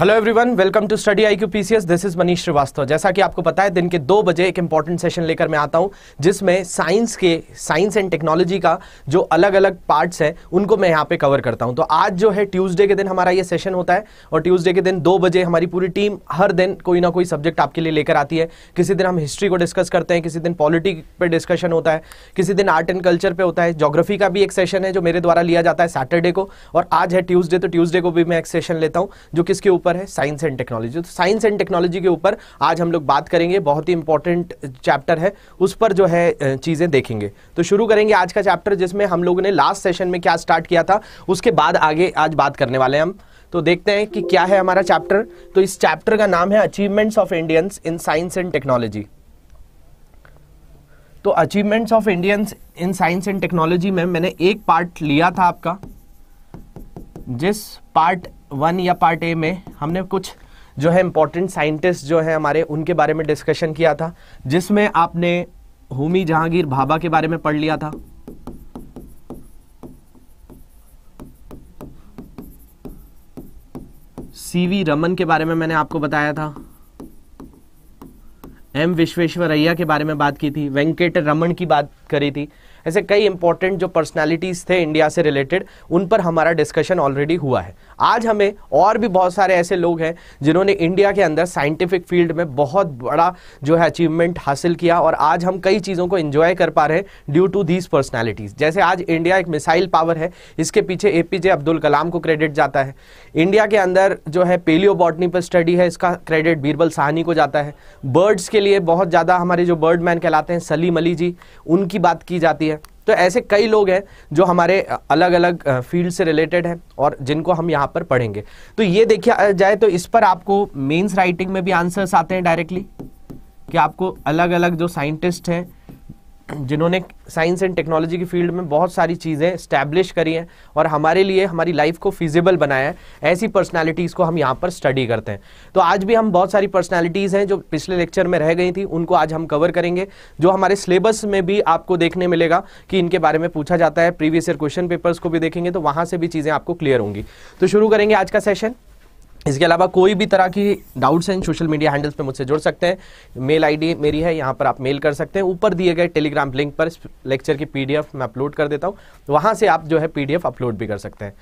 hello everyone welcome to Study I Q PCS this is Manish Shrivastava जैसा कि आपको पता है दिन के दो बजे एक इंपॉर्टेंट सेशन लेकर मैं आता हूं जिसमें साइंस के साइंस एंड टेक्नोलॉजी का जो अलग अलग पार्ट्स हैं उनको मैं यहां पे कवर करता हूं तो आज जो है ट्यूसडे के दिन हमारा ये सेशन होता है और ट्यूज़डे के दिन दो बजे हमारी पूरी टीम हर दिन कोई ना कोई सब्जेक्ट आपके लिए लेकर आती है किसी दिन हम हिस्ट्री को डिस्कस करते हैं किसी दिन पॉलिटिक पर डिस्कशन होता है किसी दिन आर्ट एंड कल्चर पर होता है जोग्राफी का भी एक सेशन है जो मेरे द्वारा लिया जाता है सैटरडे को और आज है ट्यूजडे तो ट्यूजडे को भी मैं एक सेशन लेता हूँ जो किसके ऊपर ऊपर है साइंस एंड टेक्नोलॉजी तो साइंस एंड टेक्नोलॉजी के ऊपर आज हम लोग बात करेंगे बहुत ही इंपॉर्टेंट चैप्टर है उस पर जो है चीज़ें देखेंगे तो शुरू करेंगे आज का चैप्टर जिसमें हम लोगों ने लास्ट सेशन में क्या स्टार्ट किया था उसके बाद आगे आज बात करने वाले हैं हम तो देखते हैं कि क्या है हमारा चैप्टर तो इस चैप्टर का नाम है achievements of Indians in science and technology तो achievements of Indians in science and technology में मैंने एक पार्ट लिया था आपका जिस पार्ट वन या पार्ट ए में हमने कुछ जो है इम्पोर्टेंट साइंटिस्ट जो है हमारे उनके बारे में डिस्कशन किया था जिसमें आपने होमी जहांगीर भाभा के बारे में पढ़ लिया था सीवी रमन के बारे में मैंने आपको बताया था एम विश्वेश्वरैया के बारे में बात की थी वेंकट रमन की बात करी थी ऐसे कई इंपॉर्टेंट जो पर्सनालिटीज़ थे इंडिया से रिलेटेड उन पर हमारा डिस्कशन ऑलरेडी हुआ है आज हमें और भी बहुत सारे ऐसे लोग हैं जिन्होंने इंडिया के अंदर साइंटिफिक फील्ड में बहुत बड़ा जो है अचीवमेंट हासिल किया और आज हम कई चीज़ों को इन्जॉय कर पा रहे हैं ड्यू टू दीज पर्सनैलिटीज़ जैसे आज इंडिया एक मिसाइल पावर है इसके पीछे ए अब्दुल कलाम को क्रेडिट जाता है इंडिया के अंदर जो है पेलियो बॉटनी पर स्टडी है इसका क्रेडिट बीरबल साहनी को जाता है बर्ड्स के लिए बहुत ज़्यादा हमारे जो बर्ड मैन कहलाते हैं सलीम अली जी उनकी बात की जाती है तो ऐसे कई लोग हैं जो हमारे अलग अलग फील्ड से रिलेटेड हैं और जिनको हम यहाँ पर पढ़ेंगे तो ये देखिए जाए तो इस पर आपको मेंस राइटिंग में भी आंसर्स आते हैं डायरेक्टली कि आपको अलग अलग जो साइंटिस्ट हैं जिन्होंने साइंस एंड टेक्नोलॉजी की फील्ड में बहुत सारी चीज़ें स्टैब्लिश करी हैं और हमारे लिए हमारी लाइफ को फिजिबल बनाया है ऐसी पर्सनालिटीज़ को हम यहाँ पर स्टडी करते हैं तो आज भी हम बहुत सारी पर्सनालिटीज़ हैं जो पिछले लेक्चर में रह गई थी उनको आज हम कवर करेंगे जो हमारे सिलेबस में भी आपको देखने मिलेगा कि इनके बारे में पूछा जाता है प्रीवियस ईयर क्वेश्चन पेपर्स को भी देखेंगे तो वहाँ से भी चीज़ें आपको क्लियर होंगी तो शुरू करेंगे आज का सेशन इसके अलावा कोई भी तरह की डाउट्स हैं सोशल मीडिया हैंडल्स पे मुझसे जुड़ सकते हैं मेल आईडी मेरी है यहाँ पर आप मेल कर सकते हैं ऊपर दिए गए टेलीग्राम लिंक पर लेक्चर की पीडीएफ मैं अपलोड कर देता हूँ वहाँ से आप जो है पीडीएफ अपलोड भी कर सकते हैं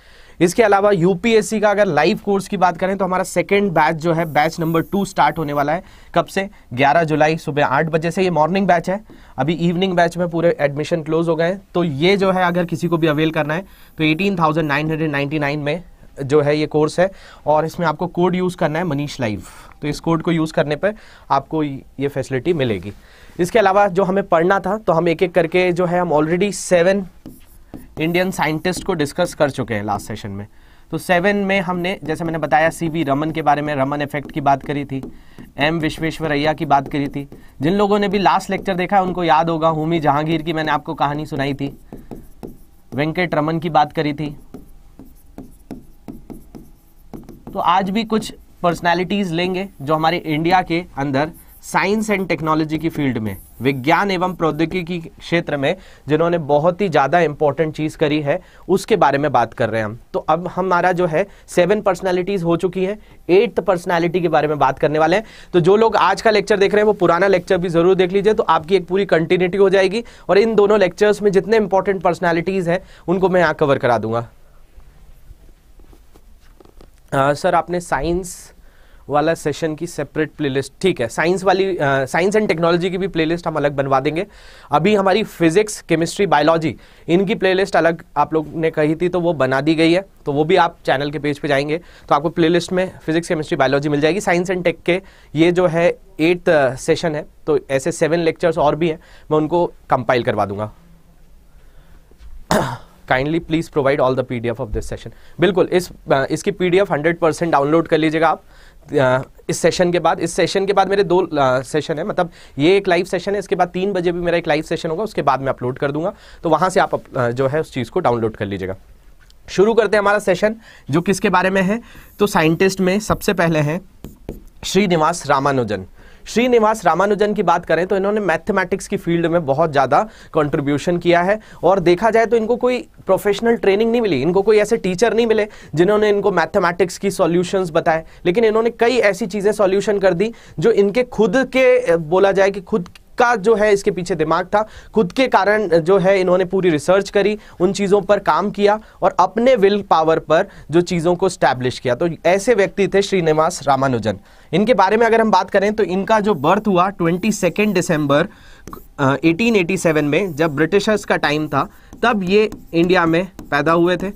इसके अलावा यूपीएससी का अगर लाइव कोर्स की बात करें तो हमारा सेकेंड बैच जो है बैच नंबर टू स्टार्ट होने वाला है कब से ग्यारह जुलाई सुबह आठ बजे से ये मॉर्निंग बैच है अभी इवनिंग बैच में पूरे एडमिशन क्लोज हो गए तो ये जो है अगर किसी को भी अवेल करना है तो एटीन में जो है ये कोर्स है और इसमें आपको कोड यूज़ करना है मनीष लाइव तो इस कोड को यूज़ करने पर आपको ये फैसिलिटी मिलेगी इसके अलावा जो हमें पढ़ना था तो हम एक एक करके जो है हम ऑलरेडी सेवन इंडियन साइंटिस्ट को डिस्कस कर चुके हैं लास्ट सेशन में तो सेवन में हमने जैसे मैंने बताया सी वी रमन के बारे में रमन इफेक्ट की बात करी थी एम विश्वेश्वरैया की बात करी थी जिन लोगों ने भी लास्ट लेक्चर देखा है उनको याद होगा होमी जहांगीर की मैंने आपको कहानी सुनाई थी वेंकट रमन की बात करी थी तो आज भी कुछ पर्सनालिटीज लेंगे जो हमारे इंडिया के अंदर साइंस एंड टेक्नोलॉजी की फील्ड में विज्ञान एवं प्रौद्योगिकी क्षेत्र में जिन्होंने बहुत ही ज़्यादा इंपॉर्टेंट चीज़ करी है उसके बारे में बात कर रहे हैं हम तो अब हमारा जो है सेवन पर्सनालिटीज़ हो चुकी हैं एट्थ पर्सनालिटी के बारे में बात करने वाले हैं तो जो लोग आज का लेक्चर देख रहे हैं वो पुराना लेक्चर भी ज़रूर देख लीजिए तो आपकी एक पूरी कंटिन्यूटी हो जाएगी और इन दोनों लेक्चर्स में जितने इंपॉर्टेंट पर्सनैलिटीज़ हैं उनको मैं यहाँ कवर करा दूंगा सर आपने साइंस वाला सेशन की सेपरेट प्लेलिस्ट ठीक है साइंस वाली साइंस एंड टेक्नोलॉजी की भी प्लेलिस्ट हम अलग बनवा देंगे अभी हमारी फिजिक्स केमिस्ट्री बायोलॉजी इनकी प्लेलिस्ट अलग आप लोग ने कही थी तो वो बना दी गई है तो वो भी आप चैनल के पेज पे जाएंगे तो आपको प्लेलिस्ट में फिजिक्स केमिस्ट्री बायोलॉजी मिल जाएगी साइंस एंड टेक के ये जो है एट्थ सेशन है तो ऐसे सेवन लेक्चर्स और भी हैं मैं उनको कंपाइल करवा दूंगा kindly please provide all the PDF of this session बिल्कुल इस इसकी पीडीएफ 100 परसेंट डाउनलोड कर लीजिएगा आप इस सेशन के बाद इस सेशन के बाद मेरे दो सेशन है मतलब ये एक लाइव सेशन है इसके बाद तीन बजे भी मेरा एक लाइव सेशन होगा उसके बाद मैं अपलोड कर दूंगा तो वहाँ से आप जो है उस चीज़ को डाउनलोड कर लीजिएगा शुरू करते हैं हमारा सेशन जो किसके बारे में है तो साइंटिस्ट में सबसे पहले हैं श्रीनिवास रामानुजन श्रीनिवास रामानुजन की बात करें तो इन्होंने मैथमेटिक्स की फील्ड में बहुत ज़्यादा कंट्रीब्यूशन किया है और देखा जाए तो इनको कोई प्रोफेशनल ट्रेनिंग नहीं मिली इनको कोई ऐसे टीचर नहीं मिले जिन्होंने इनको मैथमेटिक्स की सोल्यूशन बताए लेकिन इन्होंने कई ऐसी चीज़ें सोल्यूशन कर दी जो इनके खुद के बोला जाए कि खुद का जो है इसके पीछे दिमाग था खुद के कारण जो है इन्होंने पूरी रिसर्च करी उन चीज़ों पर काम किया और अपने विल पावर पर जो चीज़ों को स्टैब्लिश किया तो ऐसे व्यक्ति थे श्रीनिवास रामानुजन इनके बारे में अगर हम बात करें तो इनका जो बर्थ हुआ ट्वेंटी दिसंबर 1887 में जब ब्रिटिशर्स का टाइम था तब ये इंडिया में पैदा हुए थे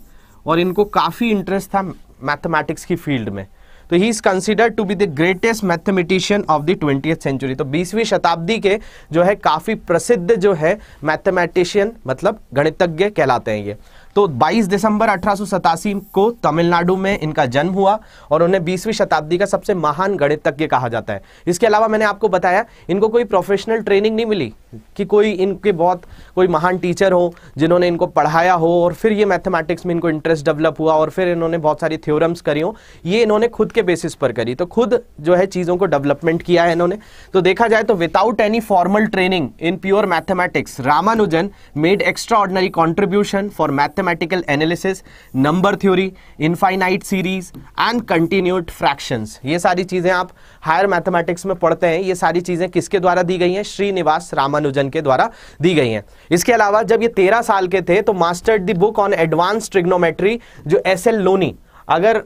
और इनको काफ़ी इंटरेस्ट था मैथमेटिक्स की फील्ड में तो he is considered to be the greatest mathematician of the twenty century तो बीसवीं शताब्दी के जो है काफ़ी प्रसिद्ध जो है मैथमेटिशियन मतलब गणितज्ञ कहलाते हैं ये तो 22 दिसंबर अठारह को तमिलनाडु में इनका जन्म हुआ और उन्हें 20वीं शताब्दी का सबसे महान गणितज्ञ कहा जाता है इसके अलावा मैंने आपको बताया इनको कोई प्रोफेशनल ट्रेनिंग नहीं मिली कि कोई इनके बहुत कोई महान टीचर हो जिन्होंने इनको पढ़ाया हो और फिर ये मैथमेटिक्स में इनको इंटरेस्ट डेवलप हुआ और फिर इन्होंने बहुत सारी थ्योरम्स करी हो ये इन्होंने खुद के बेसिस पर करी तो खुद जो है चीज़ों को डेवलपमेंट किया है इन्होंने तो देखा जाए तो without any formal training in pure mathematics Ramanujan made extraordinary contribution for math mathematical analysis number theory infinite series and continued fractions ये सारी चीज़ें आप हायर मैथमेटिक्स में पढ़ते हैं ये सारी चीज़ें किसके द्वारा दी गई हैं श्रीनिवास रामानुजन के द्वारा दी गई हैं इसके अलावा जब ये तेरह साल के थे तो mastered the book on advance trigonometry जो एस एल लोनी अगर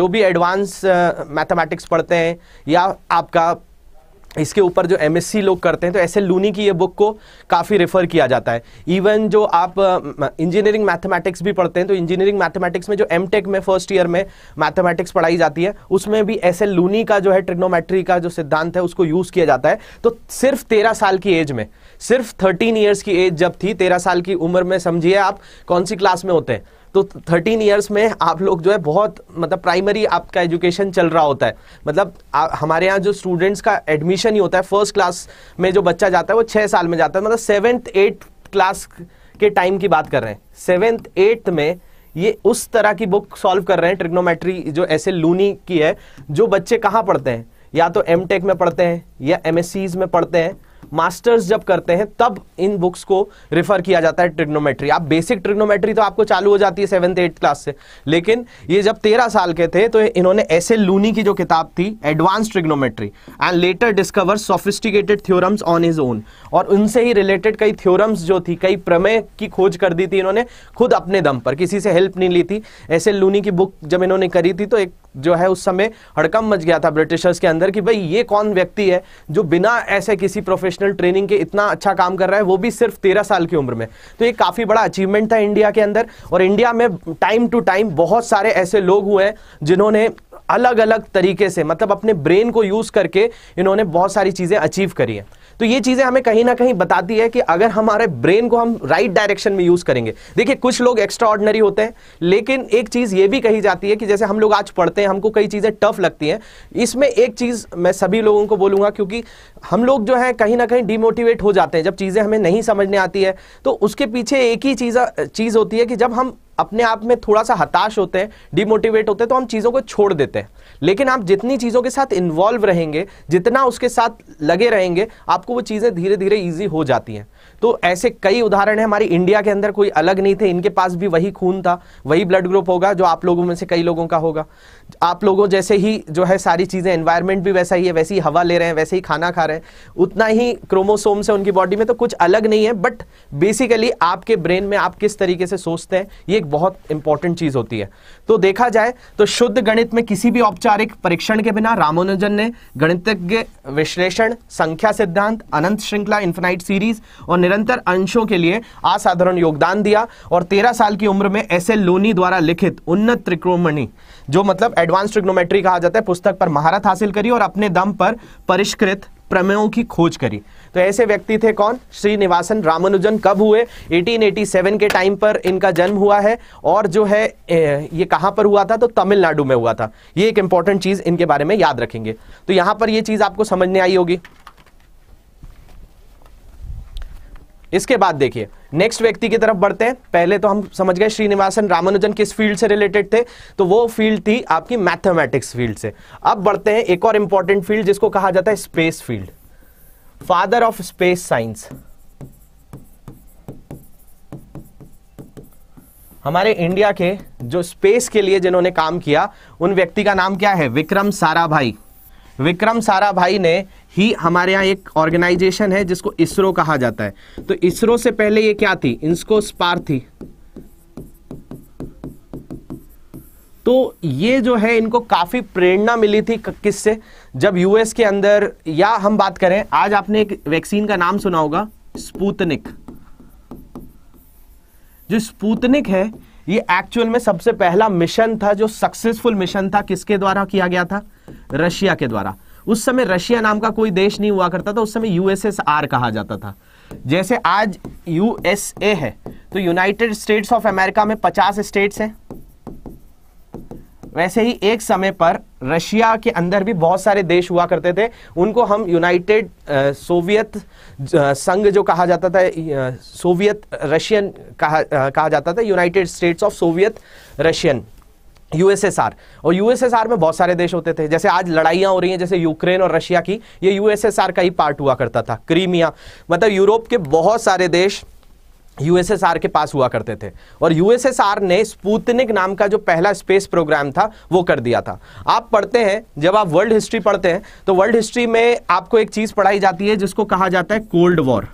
जो भी एडवांस मैथमेटिक्स पढ़ते हैं या आपका इसके ऊपर जो एम लोग करते हैं तो ऐसे लूनी की ये बुक को काफ़ी रेफ़र किया जाता है इवन जो आप इंजीनियरिंग मैथमेटिक्स भी पढ़ते हैं तो इंजीनियरिंग मैथमेटिक्स में जो एम में फर्स्ट ईयर में मैथमेटिक्स पढ़ाई जाती है उसमें भी ऐसे लूनी का जो है ट्रिग्नोमेट्री का जो सिद्धांत है उसको यूज़ किया जाता है तो सिर्फ तेरह साल की एज में सिर्फ थर्टीन ईयर्स की एज जब थी तेरह साल की उम्र में समझिए आप कौन सी क्लास में होते हैं तो थर्टीन ईयर्स में आप लोग जो है बहुत मतलब प्राइमरी आपका एजुकेशन चल रहा होता है मतलब आ, हमारे यहाँ जो स्टूडेंट्स का एडमिशन ही होता है फर्स्ट क्लास में जो बच्चा जाता है वो छः साल में जाता है मतलब सेवन्थ एट्थ क्लास के टाइम की बात कर रहे हैं सेवन्थ एट्थ में ये उस तरह की बुक सॉल्व कर रहे हैं ट्रिग्नोमेट्री जो ऐसे लूनी की है जो बच्चे कहाँ पढ़ते हैं या तो एम में पढ़ते हैं या एम में पढ़ते हैं मास्टर्स जब करते हैं तब इन बुक्स को रिफर किया जाता है ट्रिग्नोमेट्री आप बेसिक ट्रिग्नोमेट्री तो आपको चालू हो जाती है सेवन्थ एट्थ क्लास से लेकिन ये जब तेरह साल के थे तो इन्होंने एस एल लूनी की जो किताब थी advance trigonometry and later discover sophisticated theorems on his own और उनसे ही रिलेटेड कई थ्योरम्स जो थी कई प्रमेय की खोज कर दी थी इन्होंने खुद अपने दम पर किसी से हेल्प नहीं ली थी एस एल लूनी की बुक जब इन्होंने करी थी तो एक जो है उस समय हड़कम मच गया था ब्रिटिशर्स के अंदर कि भाई ये कौन व्यक्ति है जो बिना ऐसे किसी प्रोफेशनल ट्रेनिंग के इतना अच्छा काम कर रहा है वो भी सिर्फ तेरह साल की उम्र में तो ये काफ़ी बड़ा अचीवमेंट था इंडिया के अंदर और इंडिया में टाइम टू टाइम बहुत सारे ऐसे लोग हुए हैं जिन्होंने अलग अलग तरीके से मतलब अपने ब्रेन को यूज़ करके इन्होंने बहुत सारी चीज़ें अचीव करी हैं तो ये चीज़ें हमें कहीं ना कहीं बताती है कि अगर हमारे ब्रेन को हम राइट डायरेक्शन में यूज़ करेंगे देखिए कुछ लोग एक्स्ट्रा ऑर्डनरी होते हैं लेकिन एक चीज़ ये भी कही जाती है कि जैसे हम लोग आज पढ़ते हैं हमको कई चीज़ें टफ लगती हैं इसमें एक चीज़ मैं सभी लोगों को बोलूंगा क्योंकि हम लोग जो है कहीं ना कहीं डिमोटिवेट हो जाते हैं जब चीज़ें हमें नहीं समझने आती है तो उसके पीछे एक ही चीज़ चीज़ होती है कि जब हम अपने आप में थोड़ा सा हताश होते हैं डिमोटिवेट होते हैं तो हम चीज़ों को छोड़ देते हैं लेकिन आप जितनी चीज़ों के साथ इन्वॉल्व रहेंगे जितना उसके साथ लगे रहेंगे आपको वो चीज़ें धीरे धीरे ईजी हो जाती हैं तो ऐसे कई उदाहरण हैं हमारी इंडिया के अंदर कोई अलग नहीं थे इनके पास भी वही खून था वही ब्लड ग्रुप होगा जो आप लोगों में से कई लोगों का होगा आप लोगों जैसे ही जो है सारी चीज़ें एनवायरनमेंट भी वैसा ही है वैसे ही हवा ले रहे हैं वैसे ही खाना खा रहे हैं उतना ही क्रोमोसोम से उनकी बॉडी में तो कुछ अलग नहीं है बट बेसिकली आपके ब्रेन में आप किस तरीके से सोचते हैं ये एक बहुत इंपॉर्टेंट चीज़ होती है तो देखा जाए तो शुद्ध गणित में किसी भी औपचारिक परीक्षण के बिना रामानुजन ने गणितज्ञ विश्लेषण संख्या सिद्धांत अनंत श्रृंखला इन्फिनाइट सीरीज और निरंतर अंशों के लिए असाधारण योगदान दिया और तेरह साल की उम्र में एस एल लोनी द्वारा लिखित उन्नत त्रिकोमणि जो मतलब एडवांस ट्रिग्नोमेट्री कहा जाता है पुस्तक पर महारत हासिल करी और अपने दम पर परिष्कृत प्रमेयों की खोज करी तो ऐसे व्यक्ति थे कौन श्रीनिवासन रामानुजन कब हुए 1887 के टाइम पर इनका जन्म हुआ है और जो है ये कहां पर हुआ था तो तमिलनाडु में हुआ था ये एक इंपॉर्टेंट चीज़ इनके बारे में याद रखेंगे तो यहां पर ये चीज़ आपको समझने आई होगी इसके बाद देखिए नेक्स्ट व्यक्ति की तरफ बढ़ते हैं पहले तो हम समझ गए श्रीनिवासन रामानुजन किस फील्ड से रिलेटेड थे तो वो फील्ड थी आपकी मैथमेटिक्स फील्ड से अब बढ़ते हैं एक और इंपॉर्टेंट फील्ड जिसको कहा जाता है space field father of space science हमारे इंडिया के जो स्पेस के लिए जिन्होंने काम किया उन व्यक्ति का नाम क्या है विक्रम साराभाई विक्रम सारा भाई ने ही हमारे यहाँ एक ऑर्गेनाइजेशन है जिसको इसरो कहा जाता है तो इसरो से पहले ये क्या थी इंस्को स्पार थी तो ये जो है इनको काफ़ी प्रेरणा मिली थी किससे जब यूएस के अंदर या हम बात करें आज आपने एक वैक्सीन का नाम सुना होगा स्पूतनिक जो स्पूतनिक है ये एक्चुअल में सबसे पहला मिशन था जो सक्सेसफुल मिशन था किसके द्वारा किया गया था रशिया के द्वारा उस समय रशिया नाम का कोई देश नहीं हुआ करता था उस समय यूएसएसआर कहा जाता था जैसे आज यूएसए है तो यूनाइटेड स्टेट्स ऑफ अमेरिका में पचास स्टेट्स हैं वैसे ही एक समय पर रशिया के अंदर भी बहुत सारे देश हुआ करते थे उनको हम यूनाइटेड सोवियत संघ जो कहा जाता था सोवियत रशियन कहा आ, कहा जाता था United States of Soviet Russian USSR और यूएसएसआर में बहुत सारे देश होते थे जैसे आज लड़ाइयाँ हो रही हैं जैसे यूक्रेन और रशिया की ये यूएसएसआर का ही पार्ट हुआ करता था क्रीमिया मतलब यूरोप के बहुत सारे देश यूएसएसआर के पास हुआ करते थे और यूएसएसआर ने स्पूतनिक नाम का जो पहला स्पेस प्रोग्राम था वो कर दिया था आप पढ़ते हैं जब आप वर्ल्ड हिस्ट्री पढ़ते हैं तो वर्ल्ड हिस्ट्री में आपको एक चीज पढ़ाई जाती है जिसको कहा जाता है कोल्ड वॉर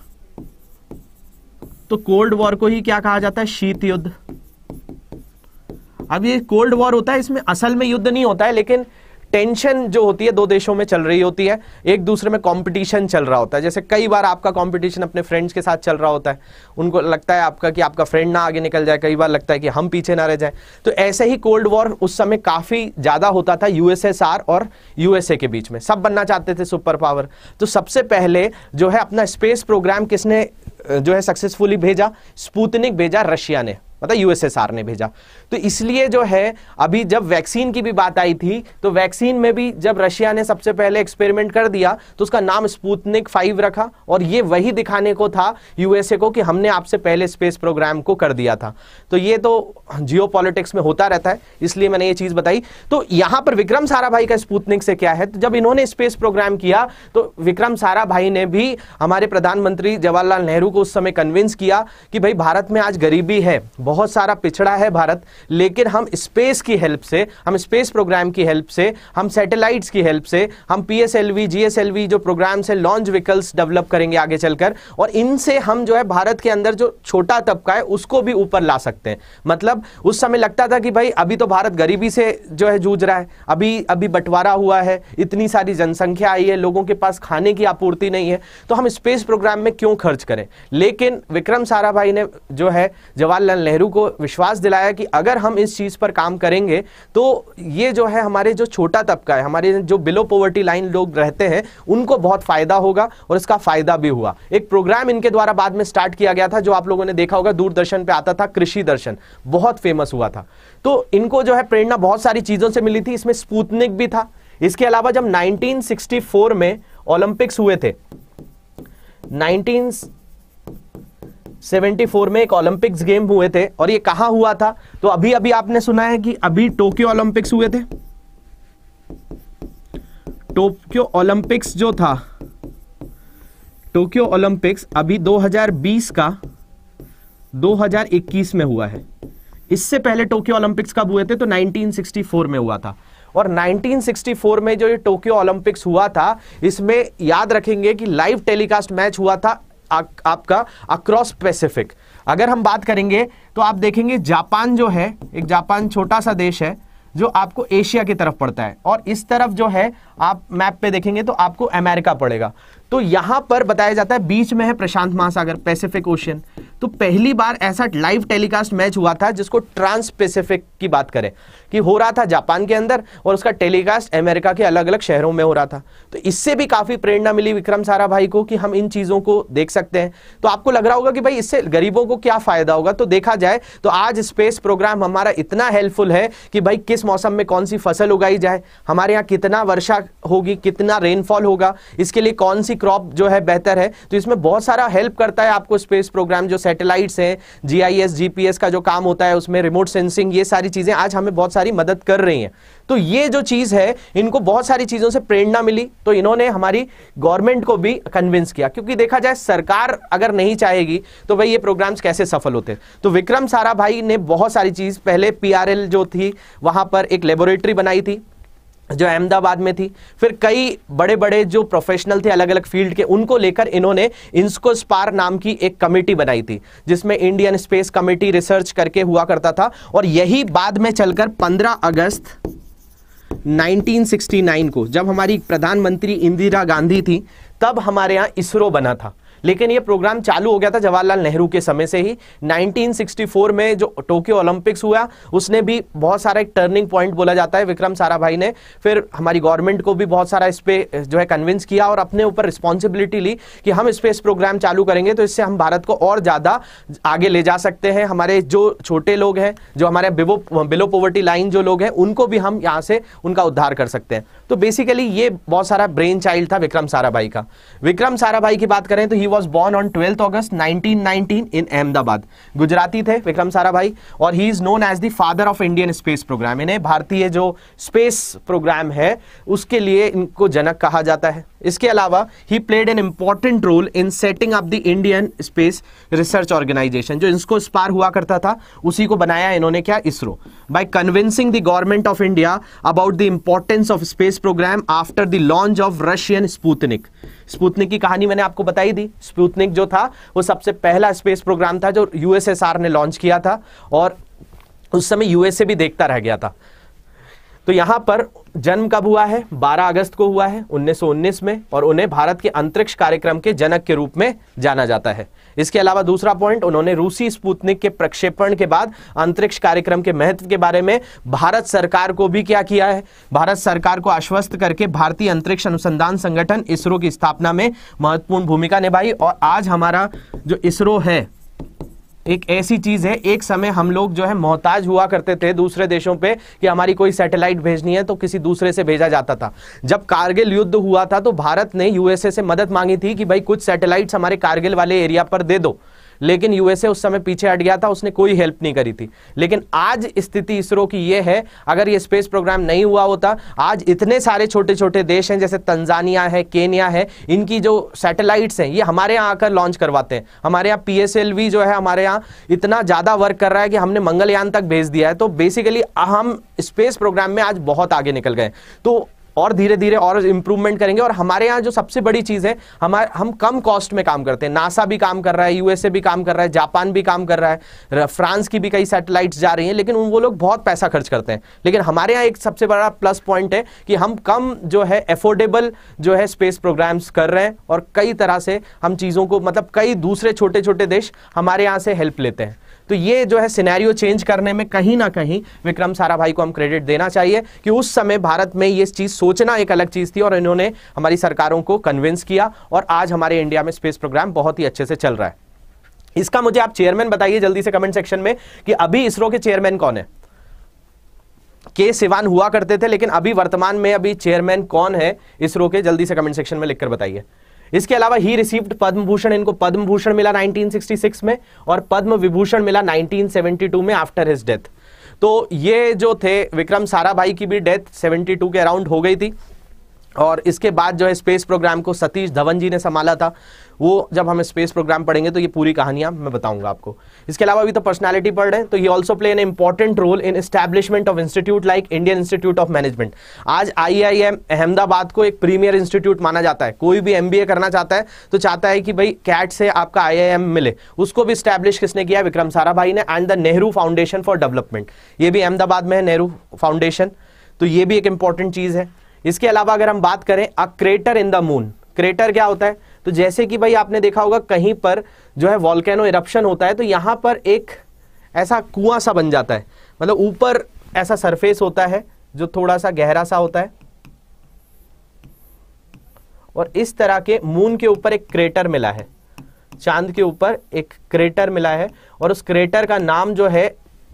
तो कोल्ड वॉर को ही क्या कहा जाता है शीत युद्ध अब ये कोल्ड वॉर होता है इसमें असल में युद्ध नहीं होता है लेकिन टेंशन जो होती है दो देशों में चल रही होती है एक दूसरे में कंपटीशन चल रहा होता है जैसे कई बार आपका कंपटीशन अपने फ्रेंड्स के साथ चल रहा होता है उनको लगता है आपका कि आपका फ्रेंड ना आगे निकल जाए कई बार लगता है कि हम पीछे ना रह जाए तो ऐसे ही कोल्ड वॉर उस समय काफ़ी ज़्यादा होता था यूएसएसआर और यूएसए के बीच में सब बनना चाहते थे सुपर पावर तो सबसे पहले जो है अपना स्पेस प्रोग्राम किसने जो है सक्सेसफुली भेजा स्पूतनिक भेजा रशिया ने मतलब यूएसएसआर ने भेजा तो इसलिए जो है अभी जब वैक्सीन की भी बात आई थी तो वैक्सीन में भी जब रशिया ने सबसे पहले एक्सपेरिमेंट कर दिया तो उसका नाम स्पूतनिक फाइव रखा और ये वही दिखाने को था यूएसए को कि हमने आपसे पहले स्पेस प्रोग्राम को कर दिया था तो ये तो जियो में होता रहता है इसलिए मैंने ये चीज बताई तो यहां पर विक्रम सारा का स्पूतनिक से क्या है तो जब इन्होंने स्पेस प्रोग्राम किया तो विक्रम सारा ने भी हमारे प्रधानमंत्री जवाहरलाल नेहरू को उस समय कन्विंस किया कि भाई भारत में आज गरीबी है बहुत सारा पिछड़ा है भारत लेकिन हम स्पेस की हेल्प से हम स्पेस प्रोग्राम की हेल्प से हम सैटेलाइट्स की हेल्प से हम पी एस एल वी जो प्रोग्राम्स से लॉन्च व्हीकल्स डेवलप करेंगे आगे चलकर और इनसे हम जो है भारत के अंदर जो छोटा तबका है उसको भी ऊपर ला सकते हैं मतलब उस समय लगता था कि भाई अभी तो भारत गरीबी से जो है जूझ रहा है अभी अभी बंटवारा हुआ है इतनी सारी जनसंख्या आई है लोगों के पास खाने की आपूर्ति नहीं है तो हम स्पेस प्रोग्राम में क्यों खर्च करें लेकिन विक्रम भाई ने जो है जवाहरलाल नेहरू नेहरू को विश्वास दिलाया कि अगर हम इस चीज़ पर काम करेंगे तो ये जो है हमारे जो छोटा तबका है हमारे जो बिलो पॉवर्टी लाइन लोग रहते हैं उनको बहुत फ़ायदा होगा और इसका फ़ायदा भी हुआ एक प्रोग्राम इनके द्वारा बाद में स्टार्ट किया गया था जो आप लोगों ने देखा होगा दूरदर्शन पर आता था कृषि दर्शन बहुत फेमस हुआ था तो इनको जो है प्रेरणा बहुत सारी चीज़ों से मिली थी इसमें स्पूतनिक भी था इसके अलावा जब नाइनटीन में ओलंपिक्स हुए थे 74 में एक ओलंपिक्स गेम हुए थे और ये कहा हुआ था तो अभी अभी आपने सुना है कि अभी टोक्यो ओलंपिक्स हुए थे टोक्यो ओलंपिक्स जो था टोक्यो ओलंपिक्स अभी 2020 का 2021 में हुआ है इससे पहले टोक्यो ओलंपिक्स कब हुए थे तो 1964 में हुआ था और 1964 में जो ये टोक्यो ओलंपिक्स हुआ था इसमें याद रखेंगे कि लाइव टेलीकास्ट मैच हुआ था आपका अक्रॉस पैसिफिक अगर हम बात करेंगे तो आप देखेंगे जापान जो है एक जापान छोटा सा देश है जो आपको एशिया की तरफ पड़ता है और इस तरफ जो है आप मैप पे देखेंगे तो आपको अमेरिका पड़ेगा तो यहां पर बताया जाता है बीच में है प्रशांत महासागर पैसिफिक ओशियन तो पहली बार ऐसा लाइव टेलीकास्ट मैच हुआ था जिसको ट्रांस पैसिफिक की बात करें कि हो रहा था जापान के अंदर और उसका टेलीकास्ट अमेरिका के अलग अलग शहरों में हो रहा था तो इससे भी काफ़ी प्रेरणा मिली विक्रम सारा भाई को कि हम इन चीज़ों को देख सकते हैं तो आपको लग रहा होगा कि भाई इससे गरीबों को क्या फ़ायदा होगा तो देखा जाए तो आज स्पेस प्रोग्राम हमारा इतना हेल्पफुल है कि भाई किस मौसम में कौन सी फसल उगाई जाए हमारे यहाँ कितना वर्षा होगी कितना रेनफॉल होगा इसके लिए कौन सी सी क्रॉप जो है बेहतर है तो इसमें बहुत सारा हेल्प करता है आपको स्पेस प्रोग्राम जो सैटेलाइट्स हैं जीआईएस जीपीएस का जो काम होता है उसमें रिमोट सेंसिंग ये सारी चीज़ें आज हमें बहुत सारी मदद कर रही हैं तो ये जो चीज़ है इनको बहुत सारी चीज़ों से प्रेरणा मिली तो इन्होंने हमारी गवर्नमेंट को भी कन्विंस किया क्योंकि देखा जाए सरकार अगर नहीं चाहेगी तो भाई ये प्रोग्राम्स कैसे सफल होते तो विक्रम सारा भाई ने बहुत सारी चीज़ पहले पीआरएल जो थी वहां पर एक लेबोरेटरी बनाई थी जो अहमदाबाद में थी फिर कई बड़े बड़े जो प्रोफेशनल थे अलग अलग फील्ड के उनको लेकर इन्होंने इंस्को स्पार नाम की एक कमेटी बनाई थी जिसमें इंडियन स्पेस कमेटी रिसर्च करके हुआ करता था और यही बाद में चलकर 15 अगस्त 1969 को जब हमारी प्रधानमंत्री इंदिरा गांधी थी तब हमारे यहाँ इसरो बना था लेकिन ये प्रोग्राम चालू हो गया था जवाहरलाल नेहरू के समय से ही 1964 में जो टोक्यो ओलंपिक्स हुआ उसने भी बहुत सारा एक टर्निंग पॉइंट बोला जाता है विक्रम साराभाई ने फिर हमारी गवर्नमेंट को भी बहुत सारा इस पर जो है कन्विंस किया और अपने ऊपर रिस्पॉन्सिबिलिटी ली कि हम स्पेस प्रोग्राम चालू करेंगे तो इससे हम भारत को और ज़्यादा आगे ले जा सकते हैं हमारे जो छोटे लोग हैं जो हमारे बिलो पोवर्टी लाइन जो लोग हैं उनको भी हम यहाँ से उनका उद्धार कर सकते हैं तो बेसिकली ये बहुत सारा ब्रेन चाइल्ड था विक्रम साराभाई का विक्रम साराभाई की बात करें तो ही was born on 12th August 1919 इन अहमदाबाद गुजराती थे विक्रम सारा भाई और he is known as the father of Indian space programme इन्हें भारतीय जो स्पेस प्रोग्राम है उसके लिए इनको जनक कहा जाता है इसके अलावा he played an important role in setting up the Indian Space Research Organisation जो इसको स्पार हुआ करता था उसी को बनाया इन्होंने क्या ISRO by convincing the government of India about the importance of space programme after the launch of Russian Sputnik Sputnik की कहानी मैंने आपको बताई दी स्पुतनिक जो था वो सबसे पहला स्पेस प्रोग्राम था जो यूएसएसआर ने लॉन्च किया था और उस समय यूएसए भी देखता रह गया था तो यहां पर जन्म कब हुआ है 12 अगस्त को हुआ है 1919 में और उन्हें भारत के अंतरिक्ष कार्यक्रम के जनक के रूप में जाना जाता है इसके अलावा दूसरा पॉइंट उन्होंने रूसी स्पूतनिक के प्रक्षेपण के बाद अंतरिक्ष कार्यक्रम के महत्व के बारे में भारत सरकार को भी क्या किया है भारत सरकार को आश्वस्त करके भारतीय अंतरिक्ष अनुसंधान संगठन इसरो की स्थापना में महत्वपूर्ण भूमिका निभाई और आज हमारा जो इसरो है एक ऐसी चीज़ है एक समय हम लोग जो है मोहताज हुआ करते थे दूसरे देशों पे कि हमारी कोई सैटेलाइट भेजनी है तो किसी दूसरे से भेजा जाता था जब कारगिल युद्ध हुआ था तो भारत ने यूएसए से मदद मांगी थी कि भाई कुछ सैटेलाइट्स हमारे कारगिल वाले एरिया पर दे दो लेकिन यूएसए उस समय पीछे हट गया था उसने कोई हेल्प नहीं करी थी लेकिन आज स्थिति इसरो की यह है अगर यह स्पेस प्रोग्राम नहीं हुआ होता आज इतने सारे छोटे छोटे देश हैं जैसे तंजानिया है केनिया है इनकी जो सैटेलाइट्स हैं ये हमारे यहाँ आकर लॉन्च करवाते हैं हमारे यहाँ पी जो है हमारे यहाँ इतना ज़्यादा वर्क कर रहा है कि हमने मंगलयान तक भेज दिया है तो बेसिकली हम स्पेस प्रोग्राम में आज बहुत आगे निकल गए तो और धीरे धीरे और इम्प्रूवमेंट करेंगे और हमारे यहाँ जो सबसे बड़ी चीज़ है हमारे हम कम कॉस्ट में काम करते हैं नासा भी काम कर रहा है यूएसए भी काम कर रहा है जापान भी काम कर रहा है फ्रांस की भी कई सैटेलाइट्स जा रही हैं लेकिन उन वो लोग बहुत पैसा खर्च करते हैं लेकिन हमारे यहाँ एक सबसे बड़ा प्लस पॉइंट है कि हम कम जो है एफोर्डेबल जो है स्पेस प्रोग्राम्स कर रहे हैं और कई तरह से हम चीज़ों को मतलब कई दूसरे छोटे छोटे देश हमारे यहाँ से हेल्प लेते हैं तो ये जो है सिनेरियो चेंज करने में कहीं ना कहीं विक्रम साराभाई को हम क्रेडिट देना चाहिए कि उस समय भारत में ये चीज़ सोचना एक अलग चीज़ थी और इन्होंने हमारी सरकारों को कन्विंस किया और आज हमारे इंडिया में स्पेस प्रोग्राम बहुत ही अच्छे से चल रहा है इसका मुझे आप चेयरमैन बताइए जल्दी से कमेंट सेक्शन में कि अभी इसरो के चेयरमैन कौन है के सिवान हुआ करते थे लेकिन अभी वर्तमान में अभी चेयरमैन कौन है इसरो के जल्दी से कमेंट सेक्शन में लिखकर बताइए इसके अलावा ही रिसीव्ड पद्म भूषण इनको पद्म भूषण मिला 1966 में और पद्म विभूषण मिला 1972 में आफ्टर हिज डेथ तो ये जो थे विक्रम साराभाई की भी डेथ 72 के अराउंड हो गई थी और इसके बाद जो है स्पेस प्रोग्राम को सतीश धवन जी ने संभाला था वो जब हम स्पेस प्रोग्राम पढ़ेंगे तो ये पूरी कहानियां मैं बताऊंगा आपको इसके अलावा अभी तो पर्सनालिटी पढ़ रहे हैं तो ये also play an important role in establishment of institute like Indian Institute of Management आज आई आई एम अहमदाबाद को एक प्रीमियर इंस्टीट्यूट माना जाता है कोई भी एम करना चाहता है तो चाहता है कि भाई कैट से आपका आई मिले उसको भी स्टैब्लिश किसने किया विक्रम साराभाई ने and the Nehru foundation for development ये भी अहमदाबाद में है नेहरू फाउंडेशन तो ये भी एक इंपॉर्टेंट चीज़ है इसके अलावा अगर हम बात करें a crater in the moon crater क्या होता है तो जैसे कि भाई आपने देखा होगा कहीं पर जो है वॉलकैनो इरप्शन होता है तो यहाँ पर एक ऐसा कुआं सा बन जाता है मतलब ऊपर ऐसा सरफेस होता है जो थोड़ा सा गहरा सा होता है और इस तरह के मून के ऊपर एक क्रेटर मिला है चांद के ऊपर एक क्रेटर मिला है और उस क्रेटर का नाम जो है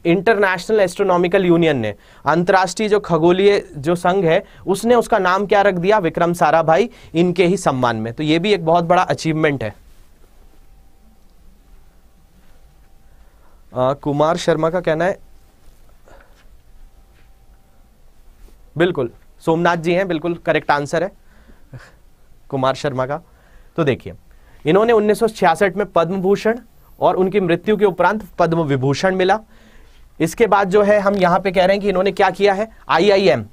इंटरनेशनल एस्ट्रोनॉमिकल यूनियन ने अंतर्राष्ट्रीय जो खगोलीय जो संघ है उसने उसका नाम क्या रख दिया विक्रम साराभाई इनके ही सम्मान में तो ये भी एक बहुत बड़ा अचीवमेंट है आ, कुमार शर्मा का कहना है बिल्कुल सोमनाथ जी हैं बिल्कुल करेक्ट आंसर है कुमार शर्मा का तो देखिए इन्होंने 1966 में पद्म भूषण और उनकी मृत्यु के उपरांत पद्म विभूषण मिला इसके बाद जो है हम यहां पे कह रहे हैं कि इन्होंने क्या किया है IIM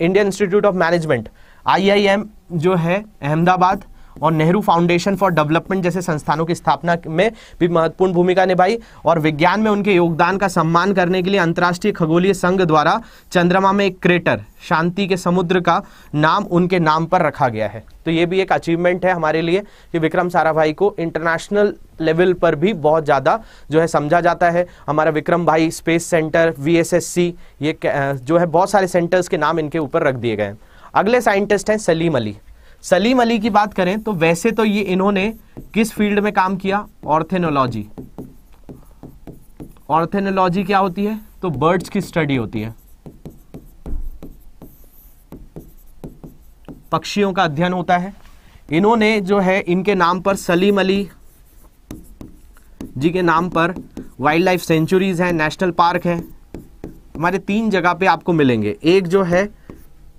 Indian Institute of Management IIM जो है अहमदाबाद और नेहरू फाउंडेशन फॉर डेवलपमेंट जैसे संस्थानों की स्थापना में भी महत्वपूर्ण भूमिका निभाई और विज्ञान में उनके योगदान का सम्मान करने के लिए अंतर्राष्ट्रीय खगोलीय संघ द्वारा चंद्रमा में एक क्रेटर शांति के समुद्र का नाम उनके नाम पर रखा गया है तो ये भी एक अचीवमेंट है हमारे लिए कि विक्रम साराभाई को इंटरनेशनल लेवल पर भी बहुत ज़्यादा जो है समझा जाता है हमारा विक्रम भाई स्पेस सेंटर वी ये जो है बहुत सारे सेंटर्स के नाम इनके ऊपर रख दिए गए हैं अगले साइंटिस्ट हैं सलीम अली सलीम अली की बात करें तो वैसे तो ये इन्होंने किस फील्ड में काम किया ऑर्थेनोलॉजी ऑर्थेनोलॉजी क्या होती है तो बर्ड्स की स्टडी होती है पक्षियों का अध्ययन होता है इन्होंने जो है इनके नाम पर सलीम अली जी के नाम पर वाइल्ड लाइफ सेंचुरीज हैं नेशनल पार्क है हमारे तीन जगह पे आपको मिलेंगे एक जो है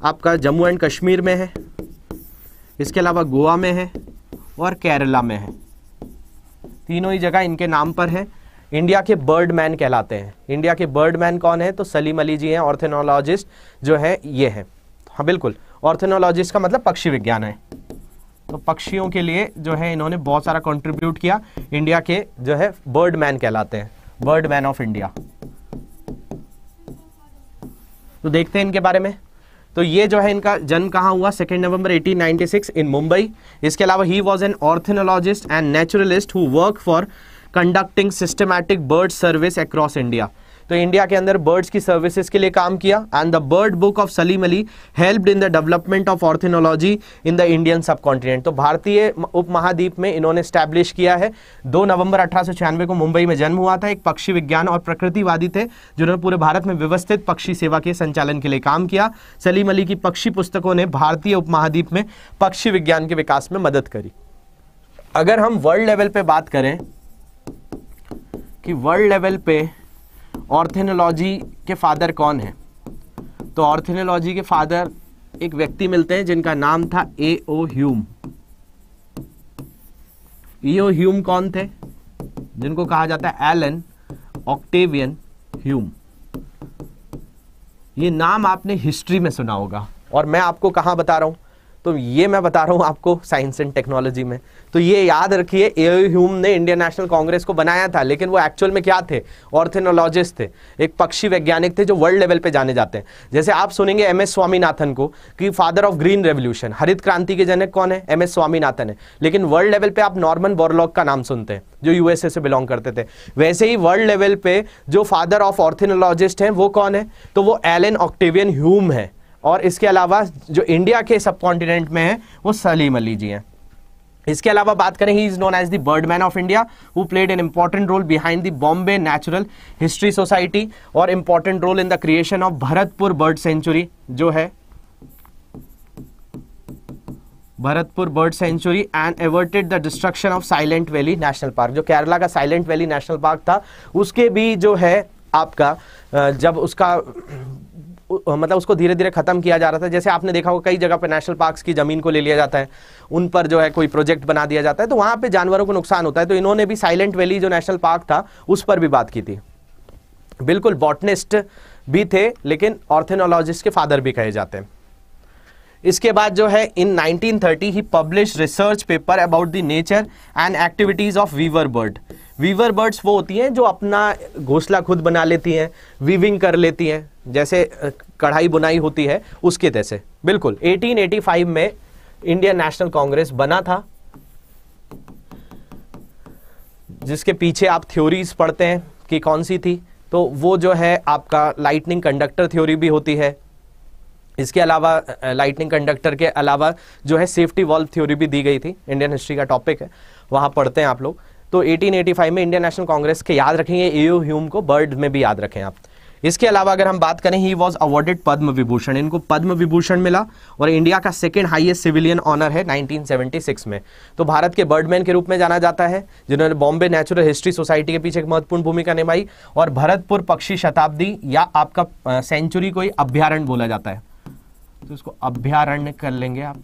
आपका जम्मू एंड कश्मीर में है इसके अलावा गोवा में है और केरला में है तीनों ही जगह इनके नाम पर है इंडिया के बर्ड मैन कहलाते हैं इंडिया के बर्ड मैन कौन है तो सलीम अली जी हैं ऑर्थेनोलॉजिस्ट जो है ये हैं हाँ बिल्कुल ऑर्थेनोलॉजिस्ट का मतलब पक्षी विज्ञान है तो पक्षियों के लिए जो है इन्होंने बहुत सारा कंट्रीब्यूट किया इंडिया के जो है बर्ड मैन कहलाते हैं बर्ड मैन ऑफ इंडिया तो देखते हैं इनके बारे में तो ये जो है इनका जन्म कहाँ हुआ सेकेंड नवंबर 1896 इन मुंबई इसके अलावा he was an ornithologist and naturalist who work for conducting systematic bird service across India तो इंडिया के अंदर बर्ड्स की सर्विसेज के लिए काम किया and the bird book of Salim Ali helped in the development of ornithology in the Indian subcontinent तो भारतीय उप महाद्वीप में इन्होंने स्टैब्लिश किया है दो नवंबर अठारह को मुंबई में जन्म हुआ था एक पक्षी विज्ञान और प्रकृतिवादी थे जिन्होंने पूरे भारत में व्यवस्थित पक्षी सेवा के संचालन के लिए काम किया सलीम अली की पक्षी पुस्तकों ने भारतीय उपमहाद्वीप में पक्षी विज्ञान के विकास में मदद करी अगर हम वर्ल्ड लेवल पे बात करें कि वर्ल्ड लेवल पे ऑर्थेनोलॉजी के फादर कौन है तो ऑर्थेनोलॉजी के फादर एक व्यक्ति मिलते हैं जिनका नाम था A O Hume E O Hume कौन थे जिनको कहा जाता है एलन ऑक्टेवियन ह्यूम ये नाम आपने हिस्ट्री में सुना होगा और मैं आपको कहां बता रहा हूं तो ये मैं बता रहा हूँ आपको साइंस एंड टेक्नोलॉजी में तो ये याद रखिए ए ह्यूम ने इंडियन नेशनल कांग्रेस को बनाया था लेकिन वो एक्चुअल में क्या थे ऑर्थेनोलॉजिस्ट थे एक पक्षी वैज्ञानिक थे जो वर्ल्ड लेवल पे जाने जाते हैं जैसे आप सुनेंगे एम एस स्वामीनाथन को कि फादर ऑफ ग्रीन रेवोल्यूशन हरित क्रांति के जनक कौन है एम एस स्वामीनाथन है लेकिन वर्ल्ड लेवल पे आप नॉर्मन बोरलॉग का नाम सुनते हैं जो यूएसए से बिलोंग करते थे वैसे ही वर्ल्ड लेवल पे जो फादर ऑफ ऑर्थेनोलॉजिस्ट हैं वो कौन है तो वो एलन ऑक्टेवियन ह्यूम है और इसके अलावा जो इंडिया के सब कॉन्टिनेंट में है वो सलीम अली जी हैं इसके अलावा बात करें he is known as the bird man of India वो played an important role behind the Bombay Natural History Society और important role in the creation of Bharatpur bird sanctuary जो है Bharatpur bird sanctuary and averted the destruction of Silent Valley National Park जो केरला का silent Valley National park था उसके भी जो है आपका जब उसका मतलब उसको धीरे धीरे खत्म किया जा रहा था जैसे आपने देखा होगा कई जगह पर नेशनल पार्क्स की जमीन को ले लिया जाता है उन पर जो है कोई प्रोजेक्ट बना दिया जाता है तो वहां पे जानवरों को नुकसान होता है तो इन्होंने भी साइलेंट वैली जो नेशनल पार्क था उस पर भी बात की थी बिल्कुल बॉटनिस्ट भी थे लेकिन ऑर्थेनोलॉजिस्ट के फादर भी कहे जाते हैं इसके बाद जो है in 1930 he publish research paper about the nature and activities of weaver bird weaver birds वो होती हैं जो अपना घोंसला खुद बना लेती हैं वीविंग कर लेती हैं जैसे कढ़ाई बुनाई होती है उसके जैसे बिल्कुल 1885 में इंडियन नेशनल कांग्रेस बना था जिसके पीछे आप थ्योरीज पढ़ते हैं कि कौन सी थी तो वो जो है आपका लाइटनिंग कंडक्टर थ्योरी भी होती है इसके अलावा लाइटनिंग कंडक्टर के अलावा जो है सेफ्टी वॉल्व थ्योरी भी दी गई थी इंडियन हिस्ट्री का टॉपिक है वहाँ पढ़ते हैं आप लोग तो 1885 में इंडियन नेशनल कांग्रेस के याद रखेंगे एओ ह्यूम को बर्ड में भी याद रखें आप इसके अलावा अगर हम बात करें he was awarded Padma Vibhushan इनको पद्म विभूषण मिला और इंडिया का सेकेंड हाईएस्ट सिविलियन ऑनर है 1976 में तो भारत के बर्डमैन के रूप में जाना जाता है जिन्होंने बॉम्बे नेचुरल हिस्ट्री सोसाइटी के पीछे एक महत्वपूर्ण भूमिका निभाई और भरतपुर पक्षी शताब्दी या आपका सेंचुरी को ही बोला जाता है तो इसको अभ्यारण्य कर लेंगे आप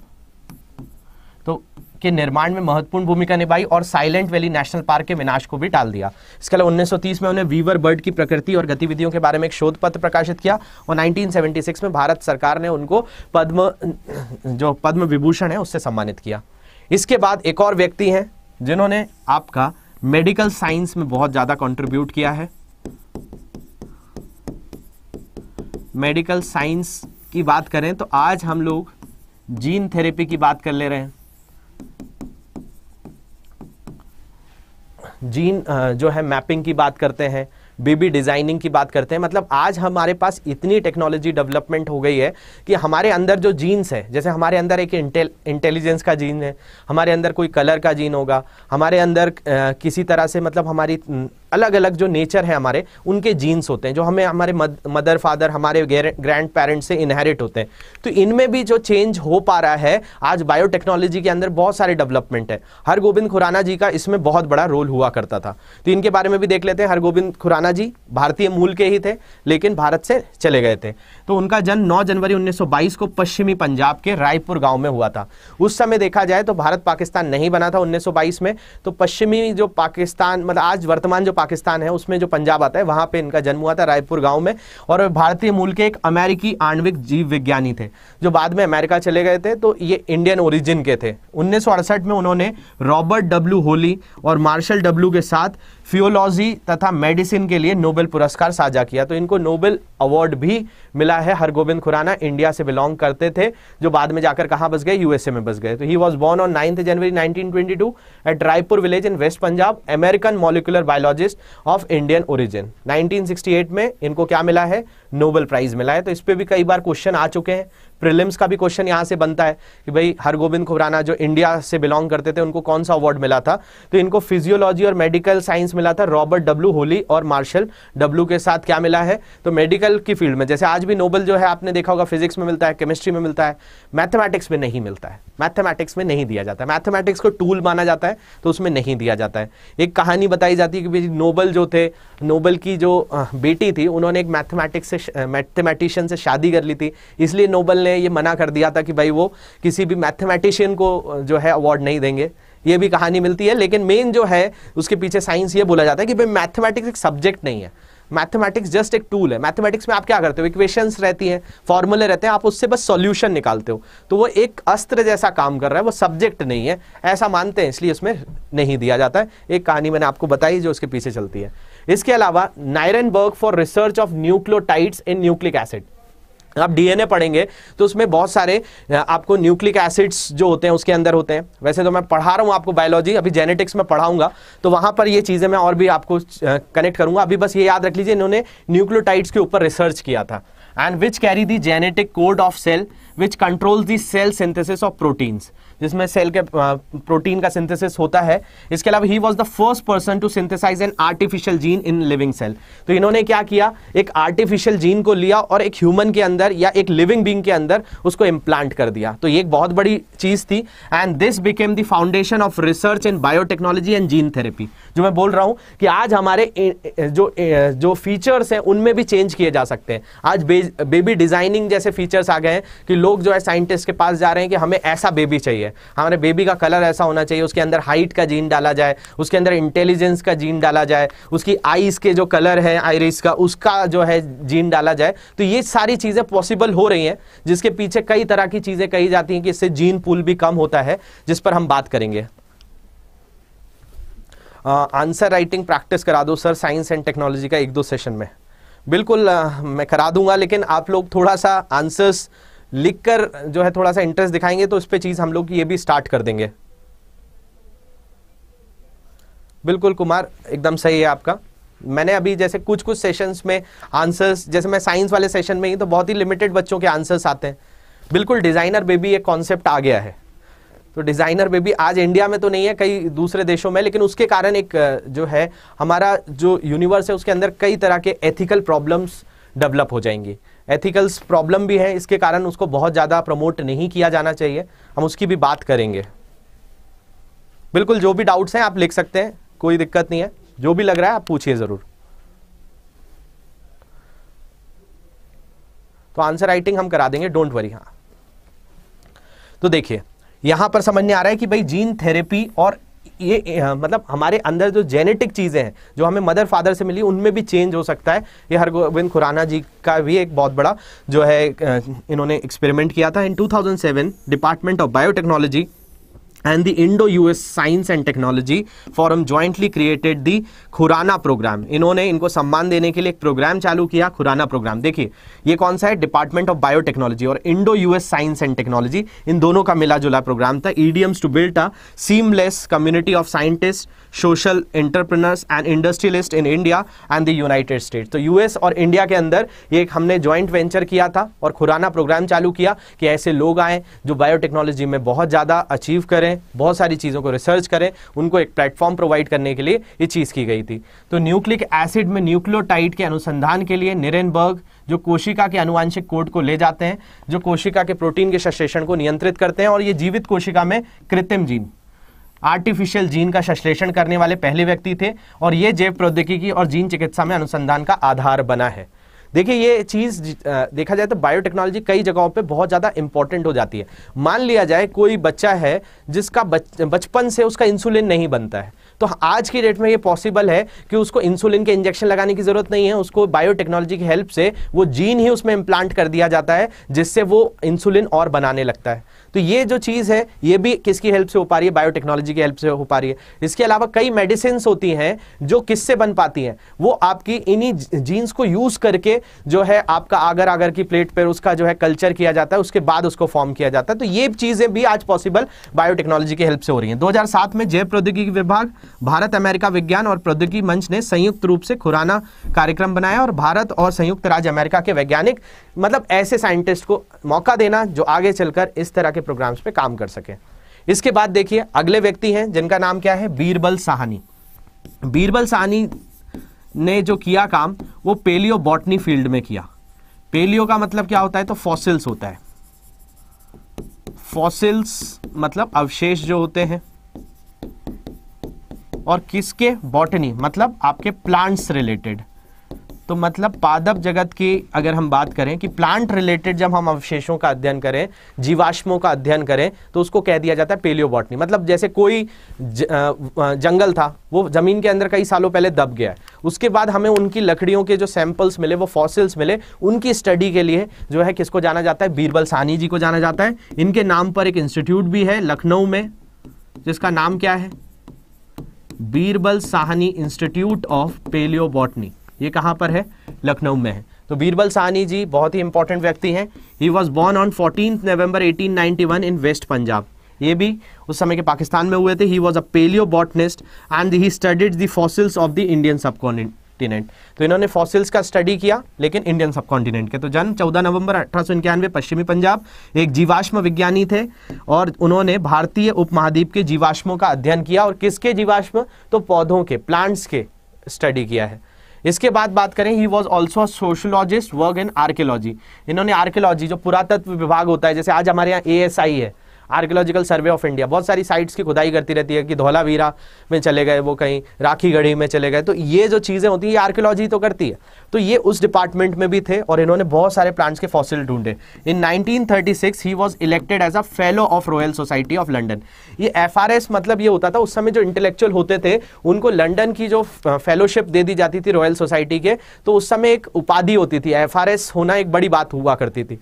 तो के निर्माण में महत्वपूर्ण भूमिका निभाई और साइलेंट वैली नेशनल पार्क के विनाश को भी टाल दिया इसके अलावा उन्नीस में उन्हें वीवर बर्ड की प्रकृति और गतिविधियों के बारे में एक शोध पत्र प्रकाशित किया और 1976 में भारत सरकार ने उनको पद्म जो पद्म विभूषण है उससे सम्मानित किया इसके बाद एक और व्यक्ति हैं जिन्होंने आपका मेडिकल साइंस में बहुत ज़्यादा कॉन्ट्रीब्यूट किया है मेडिकल साइंस की बात करें तो आज हम लोग जीन थेरेपी की बात कर ले रहे हैं जीन जो है मैपिंग की बात करते हैं बेबी डिजाइनिंग की बात करते हैं मतलब आज हमारे पास इतनी टेक्नोलॉजी डेवलपमेंट हो गई है कि हमारे अंदर जो जीन्स है जैसे हमारे अंदर एक इंटेलिजेंस का जीन है हमारे अंदर कोई कलर का जीन होगा हमारे अंदर किसी तरह से मतलब हमारी अलग अलग जो नेचर है हमारे उनके जीन्स होते हैं जो हमें हमारे मदर फादर हमारे ग्रैंड पेरेंट्स से इनहेरिट होते हैं तो इनमें भी जो चेंज हो पा रहा है आज बायोटेक्नोलॉजी के अंदर बहुत सारे डेवलपमेंट है हर गोविंद खुराना जी का इसमें बहुत बड़ा रोल हुआ करता था तो इनके बारे में भी देख लेते हैं हरगोबिंद खुराना जी भारतीय मूल के ही थे लेकिन भारत से चले गए थे तो उनका जन्म नौ जनवरी उन्नीस को पश्चिमी पंजाब के रायपुर गाँव में हुआ था उस समय देखा जाए तो भारत पाकिस्तान नहीं बना था उन्नीस में तो पश्चिमी जो पाकिस्तान मतलब आज वर्तमान जो पाकिस्तान है उसमें जो पंजाब आता है वहां पे इनका जन्म हुआ था रायपुर गांव में और भारतीय मूल के एक अमेरिकी आणविक जीव विज्ञानी थे जो बाद में अमेरिका चले गए थे तो ये इंडियन ओरिजिन के थे उन्नीस में उन्होंने रॉबर्ट डब्ल्यू होली और मार्शल डब्ल्यू के साथ फियोलॉजी तथा मेडिसिन के लिए नोबेल पुरस्कार साझा किया तो इनको नोबेल अवार्ड भी मिला है हरगोविंद खुराना इंडिया से बिलोंग करते थे जो बाद में जाकर कहाँ बस गए यूएसए में बस गए तो he was born on ninth January nineteen twenty two at Raipur village in waste Punjab American molecular biologist scientist of Indian origin 1968 में इनको क्या मिला है नोबेल प्राइज मिला है तो इस पर भी कई बार क्वेश्चन आ चुके हैं प्रिलिम्स का भी क्वेश्चन यहाँ से बनता है कि भाई हरगोविंद खुराना जो इंडिया से बिलोंग करते थे उनको कौन सा अवार्ड मिला था तो इनको फिजियोलॉजी और मेडिकल साइंस मिला था रॉबर्ट डब्ल्यू होली और मार्शल डब्ल्यू के साथ क्या मिला है तो मेडिकल की फील्ड में जैसे आज भी नोबल जो है आपने देखा होगा फिजिक्स में मिलता है केमिस्ट्री में मिलता है मैथमेटिक्स में नहीं मिलता है मैथमेटिक्स में नहीं दिया जाता है मैथमेटिक्स को टूल माना जाता है तो उसमें नहीं दिया जाता है एक कहानी बताई जाती है कि भाई नोबल जो थे नोबल की जो बेटी थी उन्होंने एक मैथमेटिक्स से मैथमेटिशियन से शादी कर ली थी इसलिए नोबल ने ने ये मना कर दिया था कि भाई वो किसी भी मैथमेटिशियन को जो है अवार्ड नहीं देंगे ये भी कहानी मिलती है लेकिन मेन जो है उसके पीछे साइंस ये बोला जाता है कि भाई मैथमेटिक्स एक सब्जेक्ट नहीं है मैथमेटिक्स जस्ट एक टूल है मैथमेटिक्स में आप क्या करते हो इक्वेशंस रहती हैं फॉर्मूले रहते हैं आप उससे बस सॉल्यूशन निकालते हो तो वो एक अस्त्र जैसा काम कर रहा है वो सब्जेक्ट नहीं है ऐसा मानते हैं इसलिए उसमें नहीं दिया जाता है एक कहानी मैंने आपको बताई जो उसके पीछे चलती है इसके अलावा नायरन for research of nucleotides in nucleic acid आप डीएनए पढ़ेंगे तो उसमें बहुत सारे आपको न्यूक्लिक एसिड्स जो होते हैं उसके अंदर होते हैं वैसे तो मैं पढ़ा रहा हूँ आपको बायोलॉजी अभी जेनेटिक्स में पढ़ाऊंगा तो वहाँ पर ये चीज़ें मैं और भी आपको कनेक्ट करूँगा अभी बस ये याद रख लीजिए इन्होंने न्यूक्लियोटाइड्स के ऊपर रिसर्च किया था and which carry the genetic code of cell which control the cell synthesis of proteins जिसमें सेल के प्रोटीन का सिंथेसिस होता है इसके अलावा he was the first person to synthesise an artificial gene in living cell तो इन्होंने क्या किया एक आर्टिफिशियल जीन को लिया और एक ह्यूमन के अंदर या एक लिविंग बींग के अंदर उसको इम्प्लांट कर दिया तो ये एक बहुत बड़ी चीज़ थी and this became the foundation of research in biotechnology and gene therapy जो मैं बोल रहा हूँ कि आज हमारे जो जो फीचर्स हैं उनमें भी चेंज किए जा सकते हैं आज बेबी डिजाइनिंग जैसे फीचर्स आ गए हैं कि लोग जो है साइंटिस्ट के पास जा रहे हैं कि हमें ऐसा बेबी चाहिए है हमारे बेबी का कलर ऐसा होना चाहिए उसके अंदर हाइट का जीन डाला जाए उसके अंदर इंटेलिजेंस का जीन डाला जाए उसकी आईज के जो कलर है आइरिस का उसका जो है जीन डाला जाए तो ये सारी चीज़ें पॉसिबल हो रही हैं जिसके पीछे कई तरह की चीज़ें कही जाती हैं कि इससे जीन पुल भी कम होता है जिस पर हम बात करेंगे आंसर राइटिंग प्रैक्टिस करा दो सर साइंस एंड टेक्नोलॉजी का एक दो सेशन में बिल्कुल uh, मैं करा दूंगा लेकिन आप लोग थोड़ा सा आंसर्स लिख कर जो है थोड़ा सा इंटरेस्ट दिखाएंगे तो उस पर चीज़ हम लोग ये भी स्टार्ट कर देंगे बिल्कुल कुमार एकदम सही है आपका मैंने अभी जैसे कुछ कुछ सेशंस में आंसर्स जैसे मैं साइंस वाले सेशन में ही तो बहुत ही लिमिटेड बच्चों के आंसर्स आते हैं बिल्कुल डिज़ाइनर बेबी एक कॉन्सेप्ट आ गया है तो डिज़ाइनर बेबी आज इंडिया में तो नहीं है कई दूसरे देशों में लेकिन उसके कारण एक जो है हमारा जो यूनिवर्स है उसके अंदर कई तरह के एथिकल प्रॉब्लम्स डेवलप हो जाएंगी एथिकल्स प्रॉब्लम भी है इसके कारण उसको बहुत ज़्यादा प्रमोट नहीं किया जाना चाहिए हम उसकी भी बात करेंगे बिल्कुल जो भी डाउट्स हैं आप लिख सकते हैं कोई दिक्कत नहीं है जो भी लग रहा है आप पूछिए ज़रूर तो आंसर राइटिंग हम करा देंगे डोंट वरी हाँ तो देखिए यहां पर समझ में आ रहा है कि भाई जीन थेरेपी और ये हाँ, मतलब हमारे अंदर जो जेनेटिक चीज़ें हैं जो हमें मदर फादर से मिली उनमें भी चेंज हो सकता है ये हरगोविंद खुराना जी का भी एक बहुत बड़ा जो है इन्होंने एक्सपेरिमेंट किया था in 2007 department of biotechnology and the Indo-US Science and Technology Forum jointly created the Khorana programme इन्होंने इनको सम्मान देने के लिए एक प्रोग्राम चालू किया खुराना प्रोग्राम देखिए ये कौन सा है डिपार्टमेंट ऑफ बायोटेक्नोलॉजी और Indo US science and technology इन दोनों का मिला जुला प्रोग्राम था ईडीएम्स to build a seamless community of scientist social entrepreneurs and industrialist in India and the United States तो यूएस और इंडिया के अंदर ये हमने ज्वाइंट वेंचर किया था और खुराना प्रोग्राम चालू किया कि ऐसे लोग आए जो बायोटेक्नोलॉजी में बहुत ज़्यादा अचीव करें करें बहुत सारी चीज़ों को रिसर्च करें उनको एक प्लेटफॉर्म प्रोवाइड करने के लिए ये चीज़ की गई थी तो न्यूक्लिक एसिड में न्यूक्लियोटाइड के अनुसंधान के लिए निरेनबर्ग जो कोशिका के अनुवांशिक कोड को ले जाते हैं जो कोशिका के प्रोटीन के संश्लेषण को नियंत्रित करते हैं और ये जीवित कोशिका में कृत्रिम जीन आर्टिफिशियल जीन का संश्लेषण करने वाले पहले व्यक्ति थे और ये जैव प्रौद्योगिकी और जीन चिकित्सा में अनुसंधान का आधार बना है देखिए ये चीज़ देखा जाए तो बायोटेक्नोलॉजी कई जगहों पे बहुत ज़्यादा इंपॉर्टेंट हो जाती है मान लिया जाए कोई बच्चा है जिसका बचपन से उसका इंसुलिन नहीं बनता है तो आज की डेट में ये पॉसिबल है कि उसको इंसुलिन के इंजेक्शन लगाने की ज़रूरत नहीं है उसको बायोटेक्नोलॉजी की हेल्प से वो जीन ही उसमें इम्प्लांट कर दिया जाता है जिससे वो इंसुलिन और बनाने लगता है तो ये जो चीज़ है ये भी किसकी हेल्प से हो पा रही है बायोटेक्नोलॉजी की हेल्प से हो पा रही है इसके अलावा कई मेडिसिन होती हैं जो किससे बन पाती हैं वो आपकी इन्हीं जीन्स को यूज़ करके जो है आपका आगर आगर की प्लेट पर उसका जो है कल्चर किया जाता है उसके बाद उसको फॉर्म किया जाता है तो ये चीज़ें भी आज पॉसिबल बायोटेक्नोलॉजी की हेल्प से हो रही है दो में जैव प्रौद्योगिकी विभाग भारत अमेरिका विज्ञान और प्रौद्योगिकी मंच ने संयुक्त रूप से खुराना कार्यक्रम बनाया और भारत और संयुक्त राज्य अमेरिका के वैज्ञानिक मतलब ऐसे साइंटिस्ट को मौका देना जो आगे चलकर इस तरह के के प्रोग्राम्स पे काम कर सके इसके बाद देखिए अगले व्यक्ति हैं जिनका नाम क्या है बीरबल साहनी बीरबल साहनी ने जो किया काम वो पेलियो बॉटनी फील्ड में किया पेलियो का मतलब क्या होता है तो फॉसिल्स होता है फॉसिल्स मतलब अवशेष जो होते हैं और किसके बॉटनी मतलब आपके प्लांट्स रिलेटेड तो मतलब पादप जगत की अगर हम बात करें कि प्लांट रिलेटेड जब हम अवशेषों का अध्ययन करें जीवाश्मों का अध्ययन करें तो उसको कह दिया जाता है पेलियोबॉटनी मतलब जैसे कोई ज, जंगल था वो ज़मीन के अंदर कई सालों पहले दब गया है उसके बाद हमें उनकी लकड़ियों के जो सैंपल्स मिले वो फॉसिल्स मिले उनकी स्टडी के लिए जो है किसको जाना जाता है बीरबल सानी जी को जाना जाता है इनके नाम पर एक इंस्टीट्यूट भी है लखनऊ में जिसका नाम क्या है Birbal Sahni institute of palaeobotany ये कहाँ पर है लखनऊ में है तो बीरबल सानी जी बहुत ही इंपॉर्टेंट व्यक्ति हैं ही was born on fourteen November 1891 in waste Punjab ये भी उस समय के पाकिस्तान में हुए थे he was a palaeobotanist and he studied the fossils of the Indian subcontinent तो इन्होंने फॉसिल्स का स्टडी किया लेकिन इंडियन सबकॉन्टिनेंट के तो जन्म चौदह नवंबर अठारह पश्चिमी पंजाब एक जीवाश्म विज्ञानी थे और उन्होंने भारतीय उपमहाद्वीप के जीवाश्मों का अध्ययन किया और किसके जीवाश्म तो पौधों के प्लांट्स के स्टडी किया है इसके बाद बात करें he was also sociologist work in archaeology इन्होंने आर्कियोलॉजी जो पुरातत्व विभाग होता है जैसे आज हमारे यहाँ ए है आर्कियोलॉजिकल सर्वे ऑफ इंडिया बहुत सारी साइट्स की खुदाई करती रहती है कि धौलावीरा में चले गए वो कहीं राखी गढ़ी में चले गए तो ये जो चीज़ें होती है ये आर्कियोलॉजी तो करती है तो ये उस डिपार्टमेंट में भी थे और इन्होंने बहुत सारे प्लांट्स के फॉसिल ढूंढे in 1936 he was elected as a fellow of royal society of London ये एफ मतलब ये होता था उस समय जो इंटेलेक्चुअल होते थे उनको लंडन की जो फेलोशिप दे दी जाती थी रॉयल सोसाइटी के तो उस समय एक उपाधि होती थी एफ होना एक बड़ी बात हुआ करती थी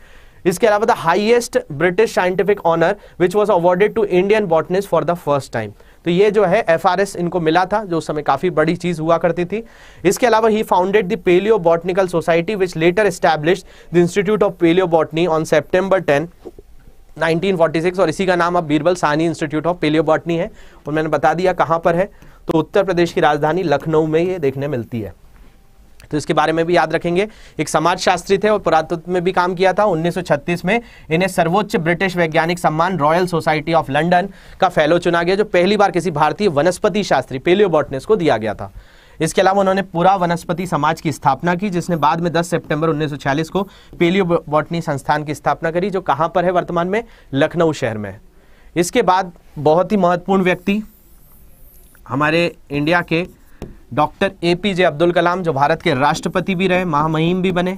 इसके अलावा the highest British scientific honour which was awarded to Indian botanist for the first time तो ये जो है एफ इनको मिला था जो उस समय काफ़ी बड़ी चीज़ हुआ करती थी इसके अलावा he founded the palaeobotanical society which later establish the institute of palaeobotany on September ten 1946 और इसी का नाम अब बीरबल सानी इंस्टीट्यूट ऑफ पेलियो बॉटनी है और मैंने बता दिया कहाँ पर है तो उत्तर प्रदेश की राजधानी लखनऊ में ये देखने मिलती है तो इसके बारे में भी याद रखेंगे एक समाज शास्त्री थे और पुरातत्व में भी काम किया था 1936 में इन्हें सर्वोच्च ब्रिटिश वैज्ञानिक सम्मान रॉयल सोसाइटी ऑफ लंडन का फेलो चुना गया जो पहली बार किसी भारतीय वनस्पति शास्त्री पेलियोबॉटनिस को दिया गया था इसके अलावा उन्होंने पूरा वनस्पति समाज की स्थापना की जिसने बाद में 10 सितंबर 1946 को पेलियो बॉटनी संस्थान की स्थापना करी जो कहाँ पर है वर्तमान में लखनऊ शहर में इसके बाद बहुत ही महत्वपूर्ण व्यक्ति हमारे इंडिया के डॉक्टर एपीजे अब्दुल कलाम जो भारत के राष्ट्रपति भी रहे महामहिम भी बने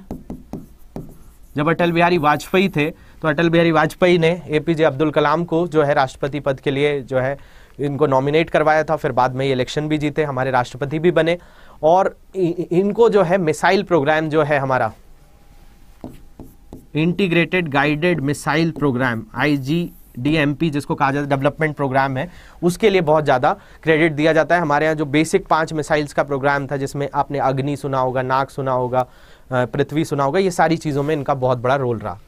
जब अटल बिहारी वाजपेयी थे तो अटल बिहारी वाजपेयी ने एपीजे अब्दुल कलाम को जो है राष्ट्रपति पद के लिए जो है इनको नॉमिनेट करवाया था फिर बाद में ये इलेक्शन भी जीते हमारे राष्ट्रपति भी बने और इनको जो है मिसाइल प्रोग्राम जो है हमारा integrated guided missile programme I G DMP जिसको कहा जाता है डेवलपमेंट प्रोग्राम है उसके लिए बहुत ज़्यादा क्रेडिट दिया जाता है हमारे यहाँ जो बेसिक पांच मिसाइल्स का प्रोग्राम था जिसमें आपने अग्नि सुना होगा नाक सुना होगा पृथ्वी सुना होगा ये सारी चीज़ों में इनका बहुत बड़ा रोल रहा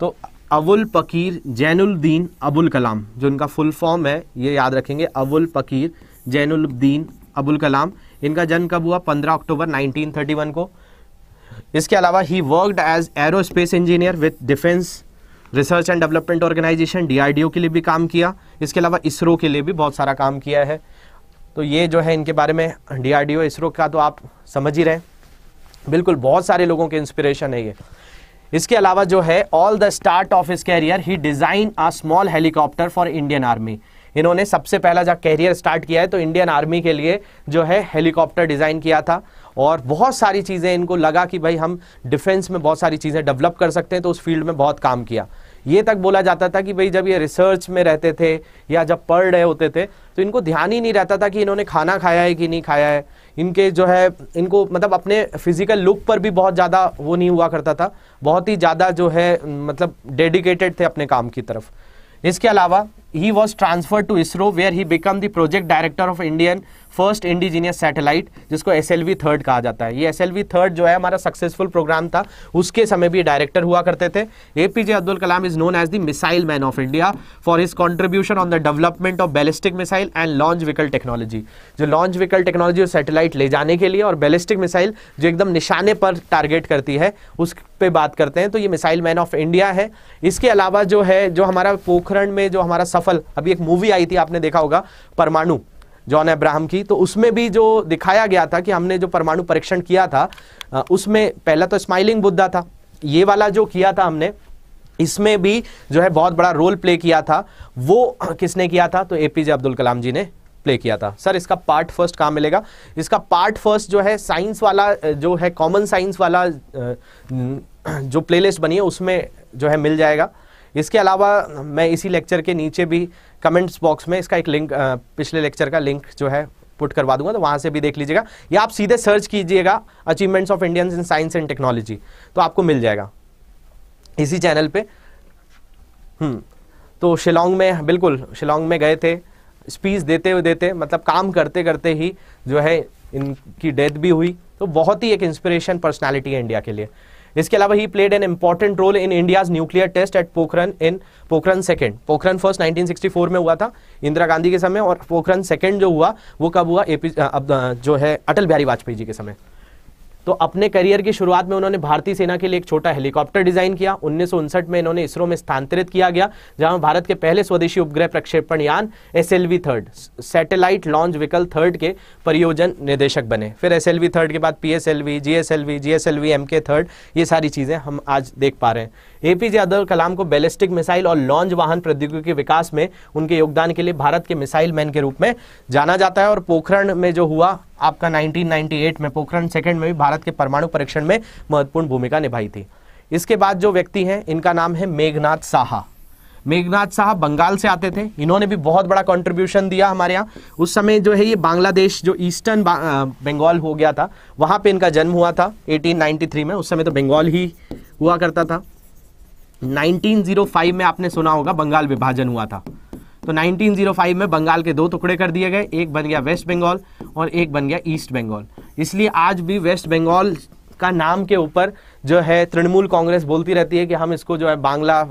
तो अबुल पकीर जैनुलद्दीन अबुल कलाम जो इनका फुल फॉर्म है ये याद रखेंगे अबुल पकीर जैनुलद्दीन अबुल कलाम इनका जन्म कब हुआ 15 अक्टूबर 1931 को इसके अलावा he worked as aerospace engineer with defence research and development organisation DRDO के लिए भी काम किया इसके अलावा इसरो के लिए भी बहुत सारा काम किया है तो ये जो है इनके बारे में डीआरडीओ इसरो का तो आप समझ ही रहे बिल्कुल बहुत सारे लोगों के इंस्पिरेशन है ये इसके अलावा जो है all the start of is career he design a small helicopter for Indian army इन्होंने सबसे पहला जब कैरियर स्टार्ट किया है तो इंडियन आर्मी के लिए जो है हेलीकॉप्टर डिज़ाइन किया था और बहुत सारी चीज़ें इनको लगा कि भाई हम डिफेंस में बहुत सारी चीज़ें डेवलप कर सकते हैं तो उस फील्ड में बहुत काम किया ये तक बोला जाता था कि भाई जब ये रिसर्च में रहते थे या जब पढ़ रहे होते थे तो इनको ध्यान ही नहीं रहता था कि इन्होंने खाना खाया है कि नहीं खाया है इनके जो है इनको मतलब अपने फिजिकल लुक पर भी बहुत ज़्यादा वो नहीं हुआ करता था बहुत ही ज़्यादा जो है मतलब डेडिकेटेड थे अपने काम की तरफ इसके अलावा he was transferred to ISRO where he became the project director of Indian first indigenous satellite जिसको एस एल वी थर्ड कहा जाता है ये एस एल वी थर्ड जो है हमारा सक्सेसफुल प्रोग्राम था उसके समय भी डायरेक्टर हुआ करते थे A P J Abdul Kalam is known as the missile man of India for his contribution on the development of ballistic missile and launch vehicle technology जो लॉन्च व्हीकल टेक्नोलॉजी और सैटेलाइट ले जाने के लिए और बैलिस्टिक मिसाइल जो एकदम निशाने पर टारगेट करती है उस पर बात करते हैं तो ये मिसाइल मैन ऑफ इंडिया है इसके अलावा जो है जो हमारा पोखरण में जो हमारा सफल अभी एक मूवी आई थी आपने देखा होगा परमाणु जॉन अब्राहम की तो उसमें भी जो दिखाया गया था कि हमने जो परमाणु परीक्षण किया था उसमें पहला तो स्माइलिंग बुद्धा था ये वाला जो किया था हमने इसमें भी जो है बहुत बड़ा रोल प्ले किया था वो किसने किया था तो एपीजे अब्दुल कलाम जी ने प्ले किया था सर इसका पार्ट फर्स्ट कहाँ मिलेगा इसका पार्ट फर्स्ट जो है साइंस वाला जो है कॉमन साइंस वाला जो प्लेलिस्ट बनी है उसमें जो है मिल जाएगा इसके अलावा मैं इसी लेक्चर के नीचे भी कमेंट्स बॉक्स में इसका एक लिंक पिछले लेक्चर का लिंक जो है पुट करवा दूंगा तो वहाँ से भी देख लीजिएगा या आप सीधे सर्च कीजिएगा achievements of Indians in science and technology तो आपको मिल जाएगा इसी चैनल पे हम्म, तो शिलोंग में बिल्कुल शिलोंग में गए थे स्पीच देते हुए देते मतलब काम करते करते ही जो है इनकी डेथ भी हुई तो बहुत ही एक इंस्पिरेशन पर्सनालिटी है इंडिया के लिए इसके अलावा he played an important role in India's nuclear test at Pokhran in Pokhran second Pokhran first 1964 में हुआ था इंदिरा गांधी के समय और पोखरन सेकेंड जो हुआ वो कब हुआ एपी जो है अटल बिहारी वाजपेयी जी के समय तो अपने करियर की शुरुआत में उन्होंने भारतीय सेना के लिए एक छोटा हेलीकॉप्टर डिजाइन किया उन्नीस में इन्होंने इसरो में स्थानांतरित किया गया जहां भारत के पहले स्वदेशी उपग्रह प्रक्षेपण यान S L third satellite launch vehicle third के परियोजन निदेशक बने फिर एस एल थर्ड के बाद P S L V G S L V G S L V M K third ये सारी चीज़ें हम आज देख पा रहे हैं एपीजे अब्दुल कलाम को बैलिस्टिक मिसाइल और लॉन्च वाहन प्रौद्योगिकी के विकास में उनके योगदान के लिए भारत के मिसाइल मैन के रूप में जाना जाता है और पोखरण में जो हुआ आपका 1998 में पोखरण सेकंड में भी भारत के परमाणु परीक्षण में महत्वपूर्ण भूमिका निभाई थी इसके बाद जो व्यक्ति हैं इनका नाम है मेघनाथ साहा मेघनाथ शाह बंगाल से आते थे इन्होंने भी बहुत बड़ा कंट्रीब्यूशन दिया हमारे यहाँ उस समय जो है ये बांग्लादेश जो ईस्टर्न बंगाल हो गया था वहाँ पे इनका जन्म हुआ था 1893 में उस समय तो बंगाल ही हुआ करता था 1905 में आपने सुना होगा बंगाल विभाजन हुआ था तो 1905 में बंगाल के दो टुकड़े कर दिए गए एक बन गया वेस्ट बंगाल और एक बन गया ईस्ट बंगाल इसलिए आज भी वेस्ट बंगाल का नाम के ऊपर जो है तृणमूल कांग्रेस बोलती रहती है कि हम इसको जो है बांग्ला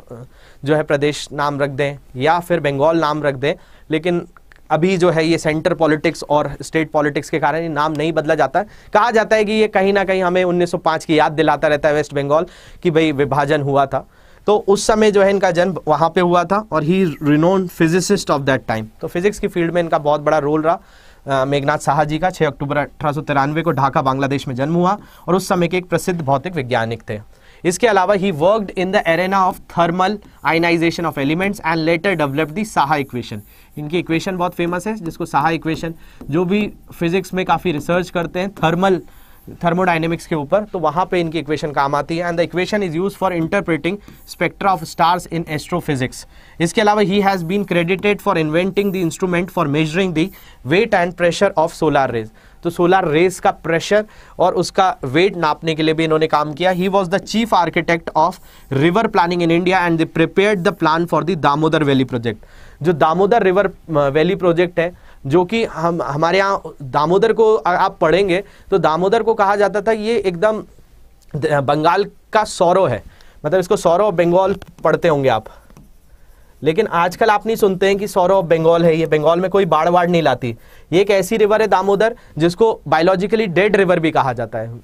जो है प्रदेश नाम रख दें या फिर बंगाल नाम रख दें लेकिन अभी जो है ये सेंटर पॉलिटिक्स और स्टेट पॉलिटिक्स के कारण नाम नहीं बदला जाता है कहा जाता है कि ये कहीं ना कहीं हमें 1905 की याद दिलाता रहता है वेस्ट बंगाल कि भाई विभाजन हुआ था तो उस समय जो है इनका जन्म वहाँ पे हुआ था और he renown physicist of that time तो फिजिक्स की फील्ड में इनका बहुत बड़ा रोल रहा मेघनाथ साहा जी का 6 अक्टूबर अठारह को ढाका बांग्लादेश में जन्म हुआ और उस समय के एक प्रसिद्ध भौतिक वैज्ञानिक थे इसके अलावा he worked in the arena of thermal ionisation of elements and later develop the Saha equation इनकी इक्वेशन बहुत फेमस है जिसको साहा इक्वेशन जो भी फिजिक्स में काफ़ी रिसर्च करते हैं थर्मल थर्मोडाइनेमिक्स के ऊपर तो वहाँ पे इनकी इक्वेशन काम आती है and the equation is use for interpreting spectra of stars in astrophysics इसके अलावा he has been credited for inventing the instrument for measuring the weight and pressure of solar rays तो सोलार रेज का प्रेशर और उसका wait नापने के लिए भी इन्होंने काम किया he was the chief architect of river planning in India and the prepare the plan for the Damodar valley project जो दामोदर रिवर वैली प्रोजेक्ट है जो कि हम हमारे यहाँ दामोदर को आप पढ़ेंगे तो दामोदर को कहा जाता था ये एकदम बंगाल का सौरव है मतलब इसको सौरव बंगाल पढ़ते होंगे आप लेकिन आजकल आप नहीं सुनते हैं कि सौरव ऑफ बंगाल है ये बंगाल में कोई बाढ़ वाड़ नहीं लाती ये एक ऐसी रिवर है दामोदर जिसको बायोलॉजिकली डेड रिवर भी कहा जाता है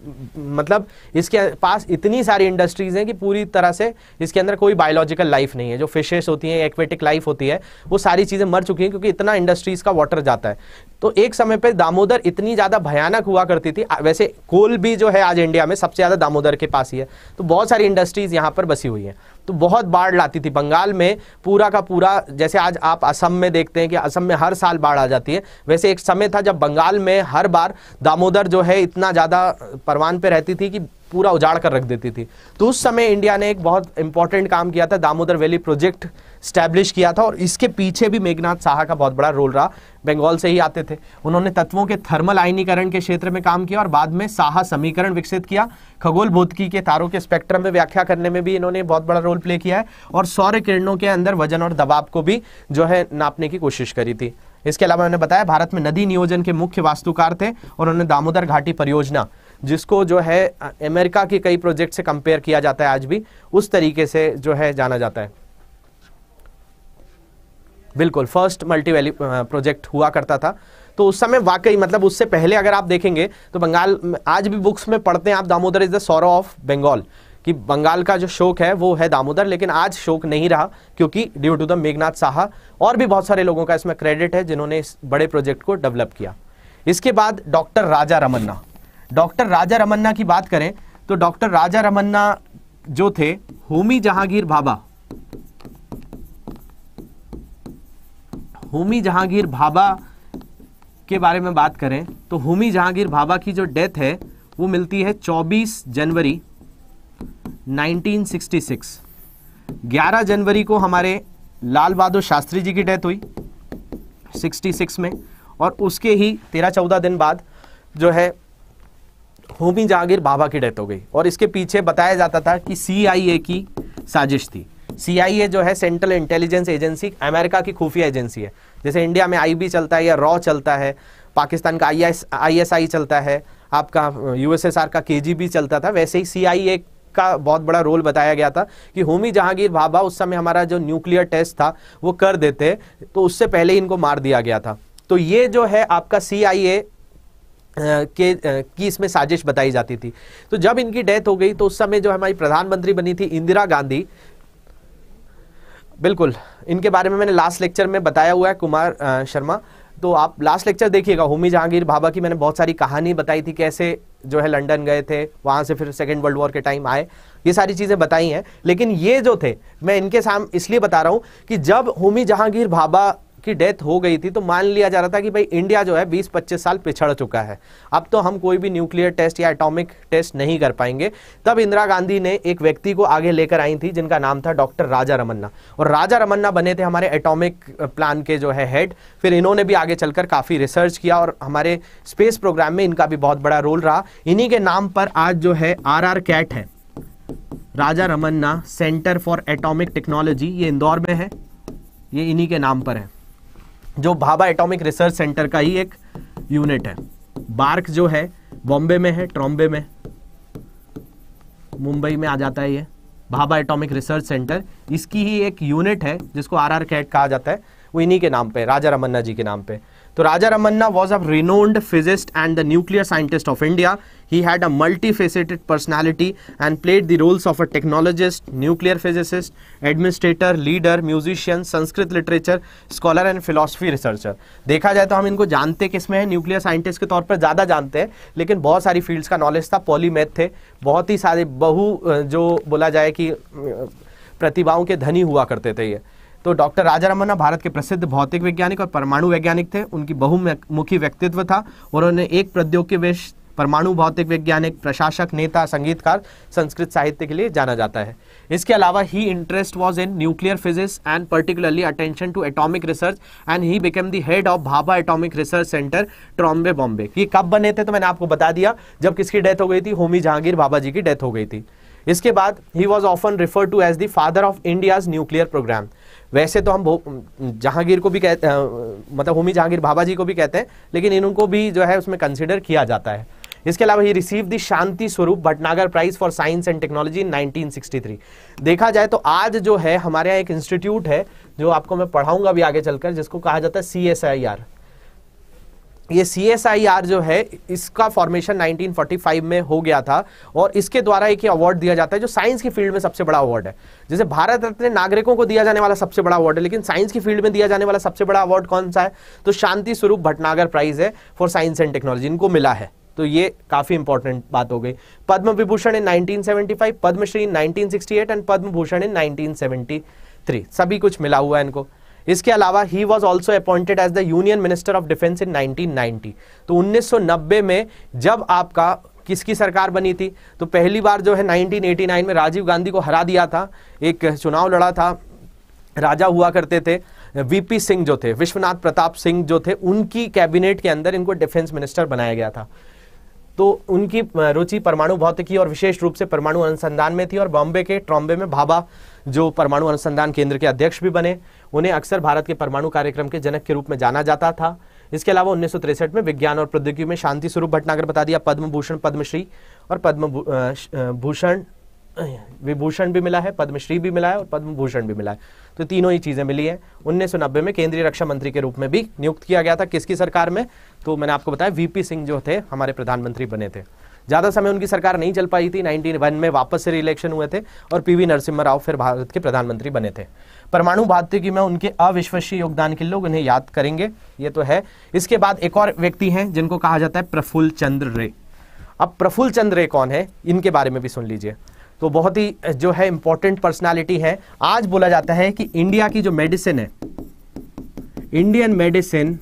मतलब इसके पास इतनी सारी इंडस्ट्रीज हैं कि पूरी तरह से इसके अंदर कोई बायोलॉजिकल लाइफ नहीं है जो फिशेस होती हैं एक्वेटिक लाइफ होती है वो सारी चीज़ें मर चुकी हैं क्योंकि इतना इंडस्ट्रीज़ का वाटर जाता है तो एक समय पर दामोदर इतनी ज़्यादा भयानक हुआ करती थी वैसे कोल भी जो है आज इंडिया में सबसे ज़्यादा दामोदर के पास ही है तो बहुत सारी इंडस्ट्रीज़ यहाँ पर बसी हुई हैं तो बहुत बाढ़ लाती थी बंगाल में पूरा का पूरा जैसे आज आप असम में देखते हैं कि असम में हर साल बाढ़ आ जाती है वैसे एक समय था जब बंगाल में हर बार दामोदर जो है इतना ज़्यादा परवान पे रहती थी कि पूरा उजाड़ कर रख देती थी तो उस समय इंडिया ने एक बहुत इंपॉर्टेंट काम किया था दामोदर वैली प्रोजेक्ट स्टैब्लिश किया था और इसके पीछे भी मेघनाथ साहा का बहुत बड़ा रोल रहा बंगाल से ही आते थे उन्होंने तत्वों के थर्मल आयनीकरण के क्षेत्र में काम किया और बाद में साहा समीकरण विकसित किया खगोल भोतकी के तारों के स्पेक्ट्रम में व्याख्या करने में भी इन्होंने बहुत बड़ा रोल प्ले किया है और सौर्य किरणों के अंदर वजन और दबाव को भी जो है नापने की कोशिश करी थी इसके अलावा उन्होंने बताया भारत में नदी नियोजन के मुख्य वास्तुकार थे और उन्होंने दामोदर घाटी परियोजना जिसको जो है अमेरिका के कई प्रोजेक्ट से कंपेयर किया जाता है आज भी उस तरीके से जो है जाना जाता है बिल्कुल फर्स्ट मल्टी वैली प्रोजेक्ट हुआ करता था तो उस समय वाकई मतलब उससे पहले अगर आप देखेंगे तो बंगाल आज भी बुक्स में पढ़ते हैं आप Damodar is the sorrow of Bengal कि बंगाल का जो शौक है वो है दामोदर लेकिन आज शोक नहीं रहा क्योंकि due to the Meghnad Saha और भी बहुत सारे लोगों का इसमें क्रेडिट है जिन्होंने इस बड़े प्रोजेक्ट को डेवलप किया इसके बाद डॉक्टर राजा रमन्ना डॉक्टर राजा रमन्ना की बात करें तो डॉक्टर राजा रमन्ना जो थे होमी जहांगीर भाभा होमी जहांगीर भाभा के बारे में बात करें तो होमी जहांगीर भाभा की जो डेथ है वो मिलती है 24 जनवरी 1966 11 जनवरी को हमारे लाल बहादुर शास्त्री जी की डेथ हुई 66 में और उसके ही 13-14 दिन बाद जो है होमी जहांगीर बाबा की डेथ हो गई और इसके पीछे बताया जाता था कि सीआईए की साजिश थी सीआईए जो है सेंट्रल इंटेलिजेंस एजेंसी अमेरिका की खुफिया एजेंसी है जैसे इंडिया में आईबी चलता है या रॉ चलता है पाकिस्तान का आईएसआई चलता है आपका यूएसएसआर का केजीबी चलता था वैसे ही सीआईए का बहुत बड़ा रोल बताया गया था कि होमी जहांगीर भाभा उस समय हमारा जो न्यूक्लियर टेस्ट था वो कर देते तो उससे पहले इनको मार दिया गया था तो ये जो है आपका सी के की इसमें साजिश बताई जाती थी तो जब इनकी डेथ हो गई तो उस समय जो हमारी प्रधानमंत्री बनी थी इंदिरा गांधी बिल्कुल इनके बारे में मैंने लास्ट लेक्चर में बताया हुआ है कुमार शर्मा तो आप लास्ट लेक्चर देखिएगा होमी जहांगीर भाभा की मैंने बहुत सारी कहानी बताई थी कैसे जो है लंदन गए थे वहां से फिर सेकेंड वर्ल्ड वॉर के टाइम आए ये सारी चीज़ें बताई हैं लेकिन ये जो थे मैं इनके साम इसलिए बता रहा हूं कि जब होमी जहांगीर भाभा की डेथ हो गई थी तो मान लिया जा रहा था कि भाई इंडिया जो है 20-25 साल पिछड़ चुका है अब तो हम कोई भी न्यूक्लियर टेस्ट या एटॉमिक टेस्ट नहीं कर पाएंगे तब इंदिरा गांधी ने एक व्यक्ति को आगे लेकर आई थी जिनका नाम था डॉक्टर राजा रमन्ना और राजा रमन्ना बने थे हमारे एटॉमिक प्लान के जो है हेड फिर इन्होंने भी आगे चलकर काफ़ी रिसर्च किया और हमारे स्पेस प्रोग्राम में इनका भी बहुत बड़ा रोल रहा इन्हीं के नाम पर आज जो है आर आर कैट है Raja Ramanna centre for atomic technology ये इंदौर में है ये इन्हीं के नाम पर है जो भाभा एटॉमिक रिसर्च सेंटर का ही एक यूनिट है बार्क जो है बॉम्बे में है ट्रॉम्बे में मुंबई में आ जाता है ये भाभा एटॉमिक रिसर्च सेंटर इसकी ही एक यूनिट है जिसको आर आर कैट कहा जाता है वो इन्हीं के नाम पे राजा रमन्ना जी के नाम पे तो Raja Ramanna was a renowned physicist and the nuclear scientist of India he had a multi faceted personality and played the roles of a technologist nuclear physicist administrator leader musician Sanskrit literature scholar and philosophy researcher देखा जाए तो हम इनको जानते किस में है nuclear scientist के तौर पर ज़्यादा जानते हैं लेकिन बहुत सारी फील्ड्स का नॉलेज था पॉलीमैथ थे बहुत ही सारे बहु जो बोला जाए कि प्रतिभाओं के धनी हुआ करते थे ये तो डॉक्टर राजा रमन्ना भारत के प्रसिद्ध भौतिक वैज्ञानिक और परमाणु वैज्ञानिक थे उनकी बहुमुखी व्यक्तित्व था उन्होंने एक वेश परमाणु भौतिक वैज्ञानिक प्रशासक नेता संगीतकार संस्कृत साहित्य के लिए जाना जाता है इसके अलावा he interest was in nuclear physics and particularly attention to atomic research and he became the head of Bhabha atomic research centre Trombay Bombay ये कब बने थे तो मैंने आपको बता दिया जब किसकी डेथ हो गई थी होमी जहांगीर बाबा जी की डेथ हो गई थी इसके बाद he was often refer to as the father of India's nuclear programme वैसे तो हम जहांगीर को भी कहते मतलब होमी जहांगीर बाबा जी को भी कहते हैं लेकिन इनको भी जो है उसमें कंसिडर किया जाता है इसके अलावा ही receive the Shanti Swarup Bhatnagar prize for science and technology in 1963 देखा जाए तो आज जो है हमारे यहाँ एक इंस्टीट्यूट है जो आपको मैं पढ़ाऊंगा भी आगे चलकर जिसको कहा जाता है सी एस आई आर ये सी एस आई आर जो है इसका फॉर्मेशन 1945 में हो गया था और इसके द्वारा एक अवार्ड दिया जाता है जो साइंस की फील्ड में सबसे बड़ा अवार्ड है जैसे भारत रत्न नागरिकों को दिया जाने वाला सबसे बड़ा अवार्ड है लेकिन साइंस की फील्ड में दिया जाने वाला सबसे बड़ा अवार्ड कौन सा है तो शांति स्वरूप भटनागर प्राइज है फॉर साइंस एंड टेक्नोलॉजी इनको मिला है तो ये काफी इंपॉर्टेंट बात हो गई Padma Vibhushan in 1975 Padmashri in 1968 and Padma Bhushan in 1973 सभी कुछ मिला हुआ है इनको इसके अलावा he was also appointed as the union minister of defence in 1990 तो 1990 में जब आपका किसकी सरकार बनी थी तो पहली बार जो है 1989 में राजीव गांधी को हरा दिया था एक चुनाव लड़ा था राजा हुआ करते थे वीपी सिंह जो थे विश्वनाथ प्रताप सिंह जो थे उनकी कैबिनेट के अंदर इनको डिफेंस मिनिस्टर बनाया गया था तो उनकी रुचि परमाणु भौतिकी और विशेष रूप से परमाणु अनुसंधान में थी और बॉम्बे के ट्रॉम्बे में भाभा जो परमाणु अनुसंधान केंद्र के अध्यक्ष भी बने उन्हें अक्सर भारत के परमाणु कार्यक्रम के जनक के रूप में जाना जाता था इसके अलावा उन्नीस में विज्ञान और प्रौद्योगिकी में शांति स्वरूप भटनागर बता दिया पद्म भूषण पद्मश्री और पद्म भूषण विभूषण भी मिला है पद्मश्री भी मिला है और पद्म भूषण भी मिला है तो तीनों ही चीज़ें मिली है उन्नीस में केंद्रीय रक्षा मंत्री के रूप में भी नियुक्त किया गया था किसकी सरकार में तो मैंने आपको बताया वीपी सिंह जो थे हमारे प्रधानमंत्री बने थे ज़्यादा समय उनकी सरकार नहीं चल पाई थी 1901 में वापस से रिलेक्शन हुए थे और पीवी नरसिम्हा राव फिर भारत के प्रधानमंत्री बने थे परमाणु भौतिकी में उनके अविश्वसनीय योगदान के लोग उन्हें याद करेंगे ये तो है इसके बाद एक और व्यक्ति हैं जिनको कहा जाता है प्रफुल्ल चंद्र रे अब प्रफुल्ल चंद्र रे कौन है इनके बारे में भी सुन लीजिए तो बहुत ही जो है इंपॉर्टेंट पर्सनालिटी है आज बोला जाता है कि इंडिया की जो मेडिसिन है इंडियन मेडिसिन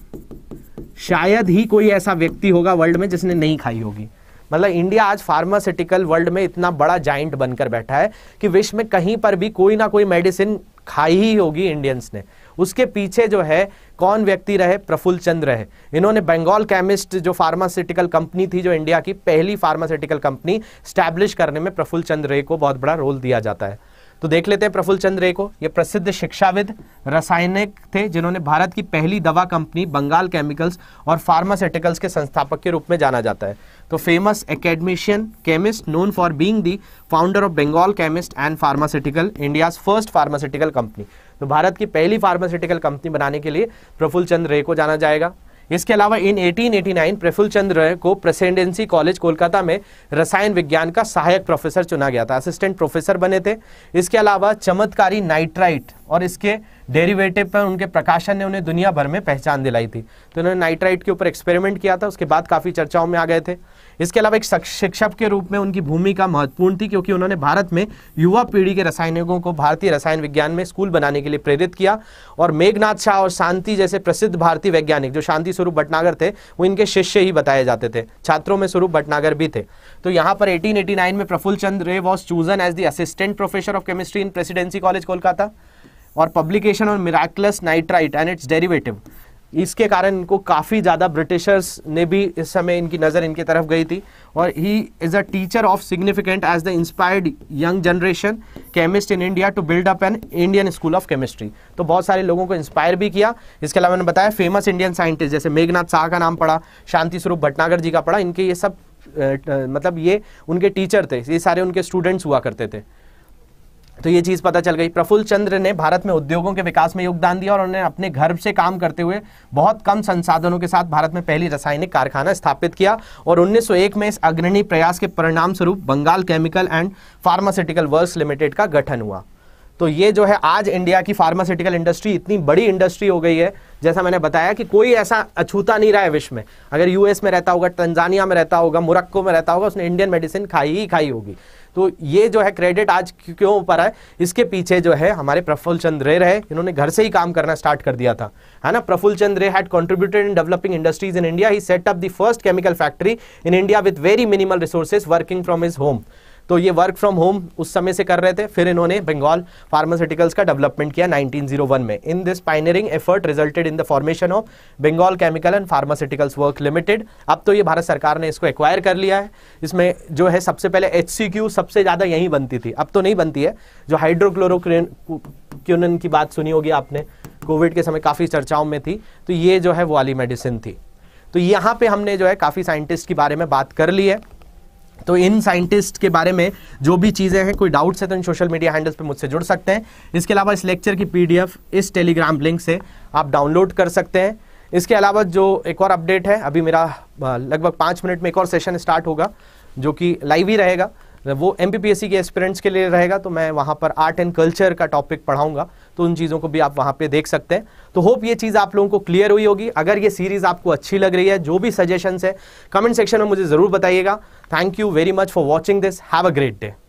शायद ही कोई ऐसा व्यक्ति होगा वर्ल्ड में जिसने नहीं खाई होगी मतलब इंडिया आज फार्मास्यूटिकल वर्ल्ड में इतना बड़ा जाइंट बनकर बैठा है कि विश्व में कहीं पर भी कोई ना कोई मेडिसिन खाई ही होगी इंडियंस ने उसके पीछे जो है कौन व्यक्ति रहे प्रफुल्ल चंद रहे इन्होंने बंगाल केमिस्ट जो फार्मास्यूटिकल कंपनी थी जो इंडिया की पहली फार्मास्यूटिकल कंपनी स्टैब्लिश करने में प्रफुल्ल चंद रे को बहुत बड़ा रोल दिया जाता है तो देख लेते हैं प्रफुल्ल चंद रे को ये प्रसिद्ध शिक्षाविद रसायनिक थे जिन्होंने भारत की पहली दवा कंपनी बंगाल केमिकल्स और फार्मास्यूटिकल्स के संस्थापक के रूप में जाना जाता है तो famous academician chemist known for being the founder of Bengal chemist and pharmaceutical India's first pharmaceutical company तो भारत की पहली फार्मास्यूटिकल कंपनी बनाने के लिए प्रफुल चंद्र रे को जाना जाएगा इसके अलावा इन 1889 प्रफुल चंद्र रे को प्रेसिडेंसी कॉलेज कोलकाता में रसायन विज्ञान का सहायक प्रोफेसर चुना गया था असिस्टेंट प्रोफेसर बने थे इसके अलावा चमत्कारी नाइट्राइट और इसके डेरिवेटिव पर उनके प्रकाशन ने उन्हें दुनिया भर में पहचान दिलाई थी तो उन्होंने नाइट्राइट के ऊपर एक्सपेरिमेंट किया था उसके बाद काफ़ी चर्चाओं में आ गए थे इसके अलावा एक शिक्षक के रूप में उनकी भूमिका महत्वपूर्ण थी क्योंकि उन्होंने भारत में युवा पीढ़ी के रसायनिकों को भारतीय रसायन विज्ञान में स्कूल बनाने के लिए प्रेरित किया और मेघनाथ शाह और शांति जैसे प्रसिद्ध भारतीय वैज्ञानिक जो शांति स्वरूप भटनागर थे वो इनके शिष्य ही बताए जाते थे छात्रों में स्वरूप भटनागर भी थे तो यहाँ पर एटीन में Prafulla Chandra Ray was chosen as the assistant professor of chemistry in Presidency college Kolkata और publication on mercurous nitrite and its derivative इसके कारण इनको काफ़ी ज़्यादा ब्रिटिशर्स ने भी इस समय इनकी नज़र इनकी तरफ गई थी और he is a teacher of significant as the inspired young generation chemist in India to build up an Indian school of chemistry तो बहुत सारे लोगों को इंस्पायर भी किया इसके अलावा मैंने बताया फेमस इंडियन साइंटिस्ट जैसे मेघनाथ शाह का नाम पढ़ा शांति स्वरूप भटनागर जी का पढ़ा इनके ये सब मतलब ये उनके टीचर थे ये सारे उनके स्टूडेंट्स हुआ करते थे तो ये चीज़ पता चल गई प्रफुल्ल चंद्र ने भारत में उद्योगों के विकास में योगदान दिया और उन्होंने अपने घर से काम करते हुए बहुत कम संसाधनों के साथ भारत में पहली रासायनिक कारखाना स्थापित किया और 1901 में इस अग्रणी प्रयास के परिणाम स्वरूप Bengal chemical and pharmaceutical works limited का गठन हुआ तो ये जो है आज इंडिया की फार्मास्यूटिकल इंडस्ट्री इतनी बड़ी इंडस्ट्री हो गई है जैसा मैंने बताया कि कोई ऐसा अछूता नहीं रहा है विश्व में अगर यूएस में रहता होगा तंजानिया में रहता होगा मुरक्को में रहता होगा उसने इंडियन मेडिसिन खाई ही खाई होगी तो ये जो है क्रेडिट आज क्यों ऊपर है इसके पीछे जो है हमारे प्रफुल चंद रे रहे इन्होंने घर से ही काम करना स्टार्ट कर दिया था है ना Prafulla Chand Ray had contributed in developing industries in India he set up the first chemical factory in India with very minimal resources working from his home तो ये वर्क फ्रॉम होम उस समय से कर रहे थे फिर इन्होंने बंगाल फार्मास्यूटिकल्स का डेवलपमेंट किया 1901 में in this pioneering effort resulted in the formation of Bengal chemical and pharmaceuticals work limited अब तो ये भारत सरकार ने इसको एक्वायर कर लिया है इसमें जो है सबसे पहले एच सबसे ज़्यादा यहीं बनती थी अब तो नहीं बनती है जो क्यून की बात सुनी होगी आपने कोविड के समय काफ़ी चर्चाओं में थी तो ये जो है वो वाली मेडिसिन थी तो यहाँ पे हमने जो है काफ़ी साइंटिस्ट के बारे में बात कर ली है तो इन साइंटिस्ट के बारे में जो भी चीज़ें हैं कोई डाउट्स है तो इन सोशल मीडिया हैंडल्स पे मुझसे जुड़ सकते हैं इसके अलावा इस लेक्चर की पीडीएफ इस टेलीग्राम लिंक से आप डाउनलोड कर सकते हैं इसके अलावा जो एक और अपडेट है अभी मेरा लगभग पाँच मिनट में एक और सेशन स्टार्ट होगा जो कि लाइव ही रहेगा वो एम के एस्पिरेंट्स के लिए रहेगा तो मैं वहाँ पर आर्ट एंड कल्चर का टॉपिक पढ़ाऊँगा तो उन चीज़ों को भी आप वहाँ पे देख सकते हैं तो होप ये चीज़ आप लोगों को क्लियर हुई होगी अगर ये सीरीज़ आपको अच्छी लग रही है जो भी सजेशंस है कमेंट सेक्शन में मुझे ज़रूर बताइएगा thank you very much for watching this have a great day